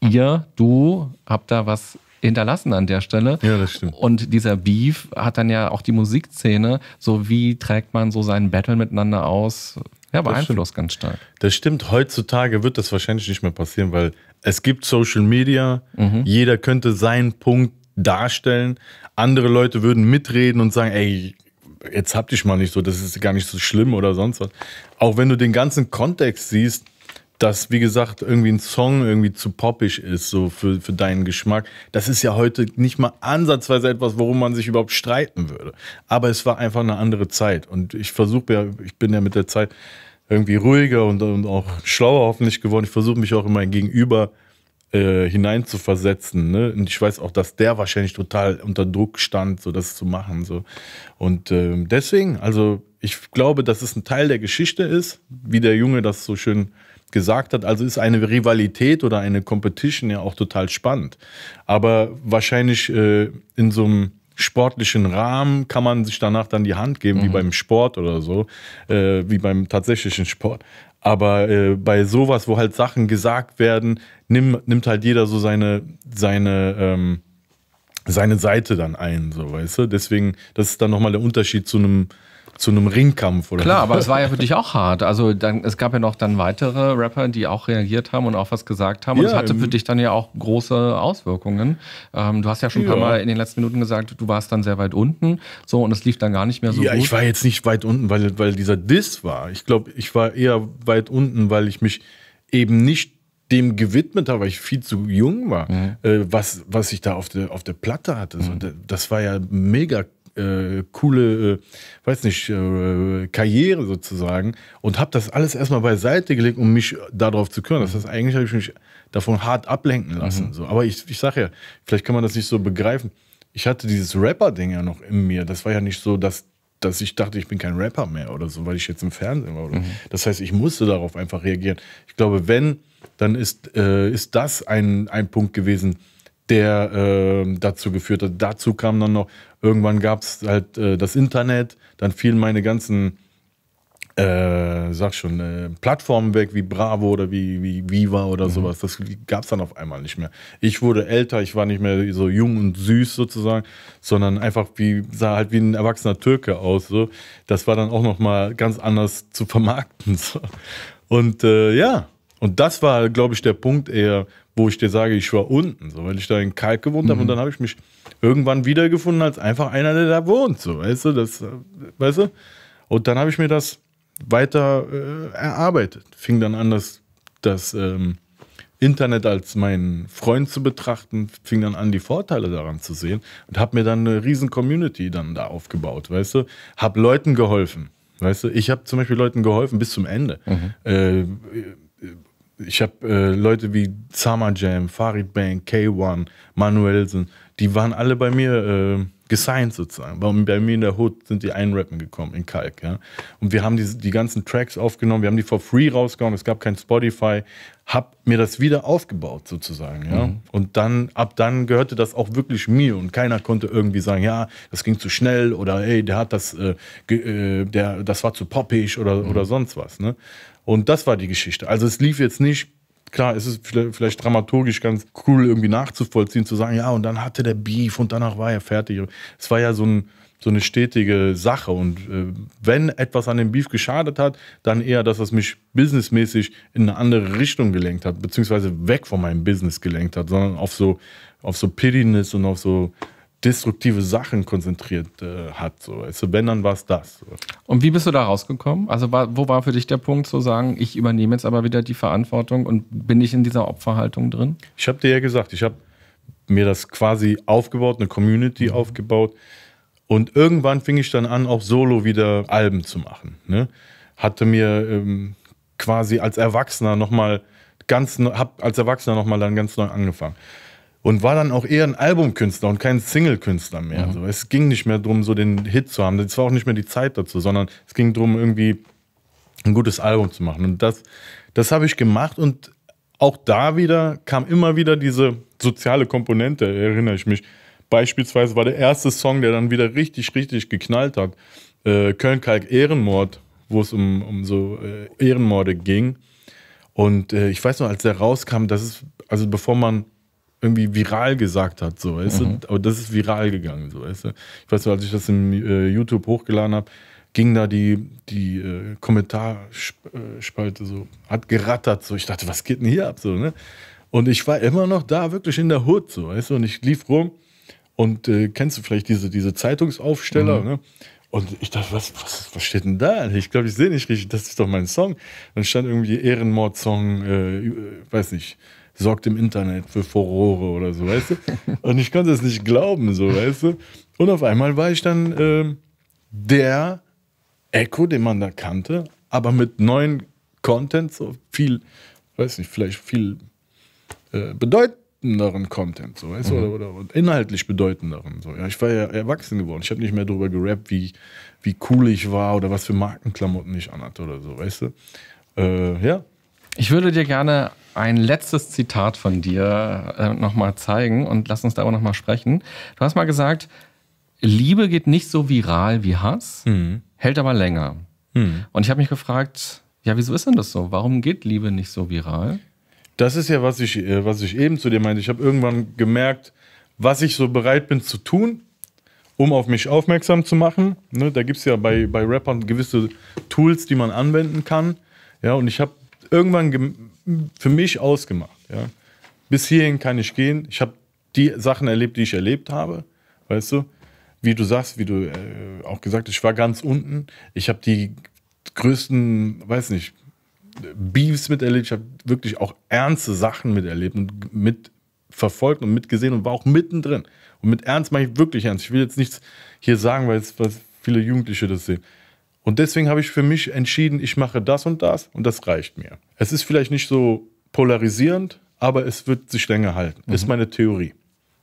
ihr, du, habt da was hinterlassen an der Stelle. Ja, das stimmt. Und dieser Beef hat dann ja auch die Musikszene, so wie trägt man so seinen Battle miteinander aus, ja, beeinflusst ganz stark. Das stimmt, heutzutage wird das wahrscheinlich nicht mehr passieren, weil es gibt Social Media, mhm. jeder könnte seinen Punkt darstellen. Andere Leute würden mitreden und sagen, ey, jetzt hab dich mal nicht so, das ist gar nicht so schlimm oder sonst was. Auch wenn du den ganzen Kontext siehst, dass, wie gesagt, irgendwie ein Song irgendwie zu poppig ist, so für, für deinen Geschmack. Das ist ja heute nicht mal ansatzweise etwas, worum man sich überhaupt streiten würde. Aber es war einfach eine andere Zeit. Und ich versuche ja, ich bin ja mit der Zeit irgendwie ruhiger und, und auch schlauer hoffentlich geworden. Ich versuche mich auch immer Gegenüber äh, hineinzuversetzen. Ne? Und ich weiß auch, dass der wahrscheinlich total unter Druck stand, so das zu machen. So. Und äh, deswegen, also ich glaube, dass es ein Teil der Geschichte ist, wie der Junge das so schön gesagt hat. Also ist eine Rivalität oder eine Competition ja auch total spannend. Aber wahrscheinlich äh, in so einem sportlichen Rahmen kann man sich danach dann die Hand geben, mhm. wie beim Sport oder so, äh, wie beim tatsächlichen Sport. Aber äh, bei sowas, wo halt Sachen gesagt werden, nimm, nimmt halt jeder so seine, seine, ähm, seine Seite dann ein, so weißt du. Deswegen, das ist dann nochmal der Unterschied zu einem zu einem Ringkampf oder Klar, aber es war ja für dich auch hart. Also dann, es gab ja noch dann weitere Rapper, die auch reagiert haben und auch was gesagt haben. Und es hatte für dich dann ja auch große Auswirkungen. Ähm, du hast ja schon ein paar Mal in den letzten Minuten gesagt, du warst dann sehr weit unten. So, und es lief dann gar nicht mehr so ja, gut. Ja, ich war jetzt nicht weit unten, weil, weil dieser Diss war. Ich glaube, ich war eher weit unten, weil ich mich eben nicht dem gewidmet habe, weil ich viel zu jung war, mhm. äh, was, was ich da auf der, auf der Platte hatte. Mhm. das war ja mega äh, coole, äh, weiß nicht, äh, Karriere sozusagen und habe das alles erstmal beiseite gelegt, um mich darauf zu kümmern. Das heißt, eigentlich habe ich mich davon hart ablenken lassen. Mhm. So. Aber ich, ich sage ja, vielleicht kann man das nicht so begreifen. Ich hatte dieses Rapper-Ding ja noch in mir. Das war ja nicht so, dass, dass ich dachte, ich bin kein Rapper mehr oder so, weil ich jetzt im Fernsehen war. Mhm. Das heißt, ich musste darauf einfach reagieren. Ich glaube, wenn, dann ist, äh, ist das ein, ein Punkt gewesen, der äh, dazu geführt hat. Dazu kam dann noch, Irgendwann gab es halt äh, das Internet, dann fielen meine ganzen, äh, sag schon, äh, Plattformen weg, wie Bravo oder wie, wie Viva oder mhm. sowas. Das gab es dann auf einmal nicht mehr. Ich wurde älter, ich war nicht mehr so jung und süß sozusagen, sondern einfach wie, sah halt wie ein erwachsener Türke aus. So. Das war dann auch nochmal ganz anders zu vermarkten. So. Und äh, ja, und das war, glaube ich, der Punkt eher, wo ich dir sage, ich war unten, so, weil ich da in Kalk gewohnt habe und mhm. dann habe ich mich irgendwann wiedergefunden als einfach einer, der da wohnt, so, weißt du, das, äh, weißt du? Und dann habe ich mir das weiter äh, erarbeitet. Fing dann an, das, das ähm, Internet als meinen Freund zu betrachten, fing dann an, die Vorteile daran zu sehen und habe mir dann eine riesen Community dann da aufgebaut, weißt du? Hab Leuten geholfen, weißt du? Ich habe zum Beispiel Leuten geholfen bis zum Ende. Mhm. Äh, ich habe äh, Leute wie Sama Jam, Farid Bang, K1, Manuelsen, die waren alle bei mir äh, gesigned sozusagen. Bei, bei, mir in der Hood sind die einrappen gekommen, in Kalk. Ja? Und wir haben die, die ganzen Tracks aufgenommen, wir haben die for free rausgehauen, es gab kein Spotify habe mir das wieder aufgebaut sozusagen. Ja? Mhm. Und dann, ab dann gehörte das auch wirklich mir und keiner konnte irgendwie sagen, ja, das ging zu schnell oder ey, der hat das, äh, äh, der, das war zu poppig oder, mhm. oder sonst was. Ne? Und das war die Geschichte. Also es lief jetzt nicht klar, es ist vielleicht dramaturgisch ganz cool irgendwie nachzuvollziehen, zu sagen, ja, und dann hatte der Beef und danach war er fertig. Es war ja so ein, so eine stetige Sache. Und äh, wenn etwas an dem Beef geschadet hat, dann eher, dass es mich businessmäßig in eine andere Richtung gelenkt hat, beziehungsweise weg von meinem Business gelenkt hat, sondern auf so, auf so Pittiness und auf so destruktive Sachen konzentriert äh, hat. So. Also wenn, dann war es das. So. Und wie bist du da rausgekommen? Also war, wo war für dich der Punkt zu sagen, ich übernehme jetzt aber wieder die Verantwortung und bin ich in dieser Opferhaltung drin? Ich habe dir ja gesagt, ich habe mir das quasi aufgebaut, eine Community mhm. aufgebaut, und irgendwann fing ich dann an, auch solo wieder Alben zu machen. Ne? Hatte mir ähm, quasi als Erwachsener nochmal ganz, hab als Erwachsener nochmal dann ganz neu angefangen. Und war dann auch eher ein Albumkünstler und kein Singlekünstler mehr. Mhm. Also es ging nicht mehr darum, so den Hit zu haben. Es war auch nicht mehr die Zeit dazu, sondern es ging darum, irgendwie ein gutes Album zu machen. Und das, das habe ich gemacht und auch da wieder kam immer wieder diese soziale Komponente, erinnere ich mich Beispielsweise war der erste Song, der dann wieder richtig, richtig geknallt hat, äh, Köln-Kalk Ehrenmord, wo es um, um so äh, Ehrenmorde ging. Und äh, ich weiß noch, als der rauskam, das ist, also bevor man irgendwie viral gesagt hat, so, weißt mhm. du? Aber das ist viral gegangen, so, weißt du? Ich weiß noch, als ich das im äh, YouTube hochgeladen habe, ging da die, die äh, Kommentarspalte so, hat gerattert, so. Ich dachte, was geht denn hier ab, so, ne? Und ich war immer noch da, wirklich in der Hut, so, weißt du? Und ich lief rum und äh, kennst du vielleicht diese, diese Zeitungsaufsteller? Mhm. Ne? Und ich dachte, was, was, was steht denn da? Ich glaube, ich sehe nicht richtig, das ist doch mein Song. Dann stand irgendwie Ehrenmord-Song, äh, weiß nicht, sorgt im Internet für Furore oder so, weißt du? Und ich konnte es nicht glauben, so, weißt du? Und auf einmal war ich dann äh, der Echo, den man da kannte, aber mit neuen Content, so viel, weiß nicht, vielleicht viel äh, bedeut bedeutenderen Content, so, weißt mhm. oder, oder, oder, inhaltlich bedeutenderen. So. Ja, ich war ja erwachsen geworden. Ich habe nicht mehr darüber gerappt, wie, wie cool ich war oder was für Markenklamotten ich anhatte oder so, weißt du? Äh, ja. Ich würde dir gerne ein letztes Zitat von dir äh, nochmal zeigen und lass uns darüber nochmal sprechen. Du hast mal gesagt, Liebe geht nicht so viral wie Hass, mhm. hält aber länger. Mhm. Und ich habe mich gefragt, ja, wieso ist denn das so? Warum geht Liebe nicht so viral? Das ist ja, was ich, äh, was ich eben zu dir meinte. Ich habe irgendwann gemerkt, was ich so bereit bin zu tun, um auf mich aufmerksam zu machen. Ne, da gibt es ja bei, bei Rappern gewisse Tools, die man anwenden kann. Ja, und ich habe irgendwann für mich ausgemacht. Ja, bis hierhin kann ich gehen. Ich habe die Sachen erlebt, die ich erlebt habe. Weißt du? Wie du sagst, wie du äh, auch gesagt hast, ich war ganz unten. Ich habe die größten, weiß nicht, Beefs miterlebt, ich habe wirklich auch ernste Sachen miterlebt und mitverfolgt und mitgesehen und war auch mittendrin. Und mit ernst mache ich wirklich ernst. Ich will jetzt nichts hier sagen, weil, jetzt, viele Jugendliche das sehen. Und deswegen habe ich für mich entschieden, ich mache das und das und das reicht mir. Es ist vielleicht nicht so polarisierend, aber es wird sich länger halten. Mhm. Ist meine Theorie.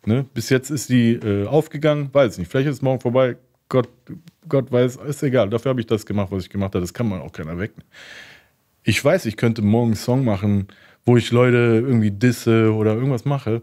Ne? Bis jetzt ist die äh, aufgegangen, weiß ich nicht. Vielleicht ist es morgen vorbei. Gott, Gott weiß, ist egal. Dafür habe ich das gemacht, was ich gemacht habe. Das kann man auch keiner wegnehmen ich weiß, ich könnte morgen einen Song machen, wo ich Leute irgendwie disse oder irgendwas mache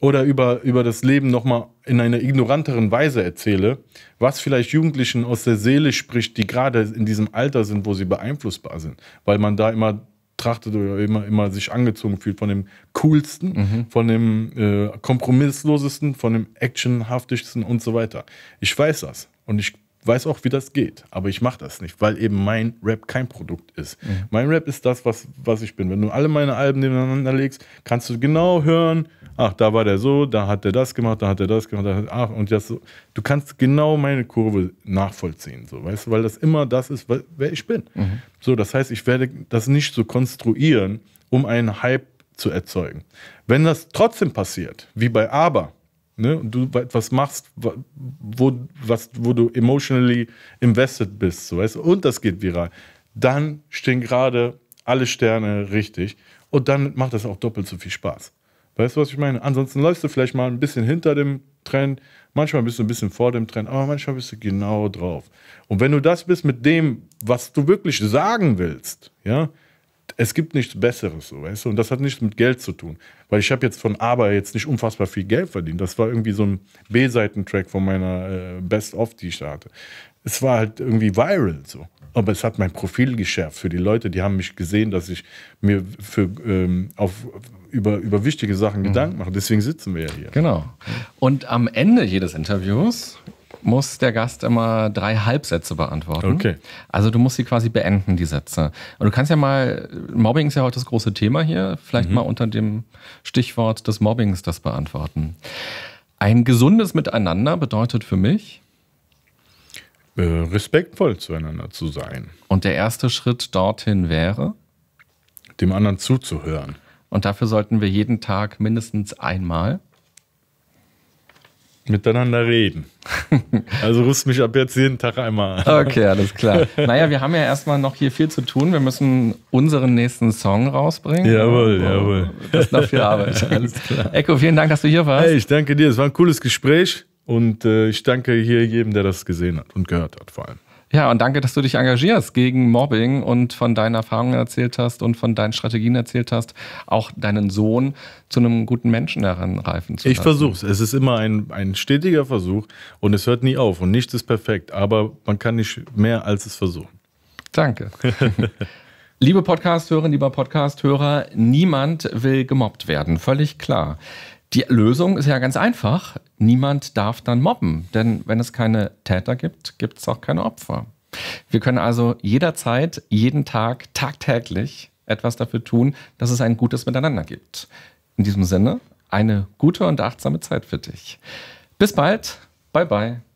oder über, über das Leben nochmal in einer ignoranteren Weise erzähle, was vielleicht Jugendlichen aus der Seele spricht, die gerade in diesem Alter sind, wo sie beeinflussbar sind, weil man da immer trachtet oder immer, immer sich angezogen fühlt von dem coolsten, mhm. von dem äh, kompromisslosesten, von dem actionhaftigsten und so weiter. Ich weiß das und ich weiß auch, wie das geht, aber ich mache das nicht, weil eben mein Rap kein Produkt ist. Mhm. Mein Rap ist das, was, was ich bin. Wenn du alle meine Alben nebeneinander legst, kannst du genau hören, ach, da war der so, da hat er das gemacht, da hat er das gemacht, da ach, und das so. Du kannst genau meine Kurve nachvollziehen, so, weißt du, weil das immer das ist, wer ich bin. Mhm. So, das heißt, ich werde das nicht so konstruieren, um einen Hype zu erzeugen. Wenn das trotzdem passiert, wie bei Aber, ne, und du etwas machst, wo, was, wo du emotionally invested bist, so weißt und das geht viral, dann stehen gerade alle Sterne richtig und dann macht das auch doppelt so viel Spaß. Weißt du, was ich meine? Ansonsten läufst du vielleicht mal ein bisschen hinter dem Trend, manchmal bist du ein bisschen vor dem Trend, aber manchmal bist du genau drauf. Und wenn du das bist mit dem, was du wirklich sagen willst, ja, es gibt nichts Besseres, so, weißt du? Und das hat nichts mit Geld zu tun. Weil ich habe jetzt von Aber jetzt nicht unfassbar viel Geld verdient. Das war irgendwie so ein b seitentrack von meiner äh, Best-of, die ich da hatte. Es war halt irgendwie viral so. Aber es hat mein Profil geschärft für die Leute, die haben mich gesehen, dass ich mir für, ähm, auf, über, über wichtige Sachen mhm. Gedanken mache. Deswegen sitzen wir ja hier. Genau. Und am Ende jedes Interviews muss der Gast immer drei Halbsätze beantworten. Okay. Also du musst sie quasi beenden, die Sätze. Und du kannst ja mal, Mobbing ist ja heute das große Thema hier, vielleicht mhm. mal unter dem Stichwort des Mobbings das beantworten. Ein gesundes Miteinander bedeutet für mich, äh, respektvoll zueinander zu sein. Und der erste Schritt dorthin wäre, dem anderen zuzuhören. Und dafür sollten wir jeden Tag mindestens einmal miteinander reden. Also rufst mich ab jetzt jeden Tag einmal an. Okay, alles klar. Naja, wir haben ja erstmal noch hier viel zu tun. Wir müssen unseren nächsten Song rausbringen. Jawohl, oh, jawohl. Das ist noch viel Arbeit. Alles klar. Eko, vielen Dank, dass du hier warst. Hey, ich danke dir. Es war ein cooles Gespräch und äh, ich danke hier jedem, der das gesehen hat und gehört hat vor allem. Ja, und danke, dass du dich engagierst gegen Mobbing und von deinen Erfahrungen erzählt hast und von deinen Strategien erzählt hast, auch deinen Sohn zu einem guten Menschen heranreifen zu lassen. Ich versuch's. Es ist immer ein, ein stetiger Versuch und es hört nie auf und nichts ist perfekt, aber man kann nicht mehr als es versuchen. Danke. Liebe Podcast-Hörerin, lieber Podcast-Hörer, niemand will gemobbt werden, völlig klar. Die Lösung ist ja ganz einfach. Niemand darf dann mobben, denn wenn es keine Täter gibt, gibt es auch keine Opfer. Wir können also jederzeit, jeden Tag, tagtäglich etwas dafür tun, dass es ein gutes Miteinander gibt. In diesem Sinne, eine gute und achtsame Zeit für dich. Bis bald. Bye bye.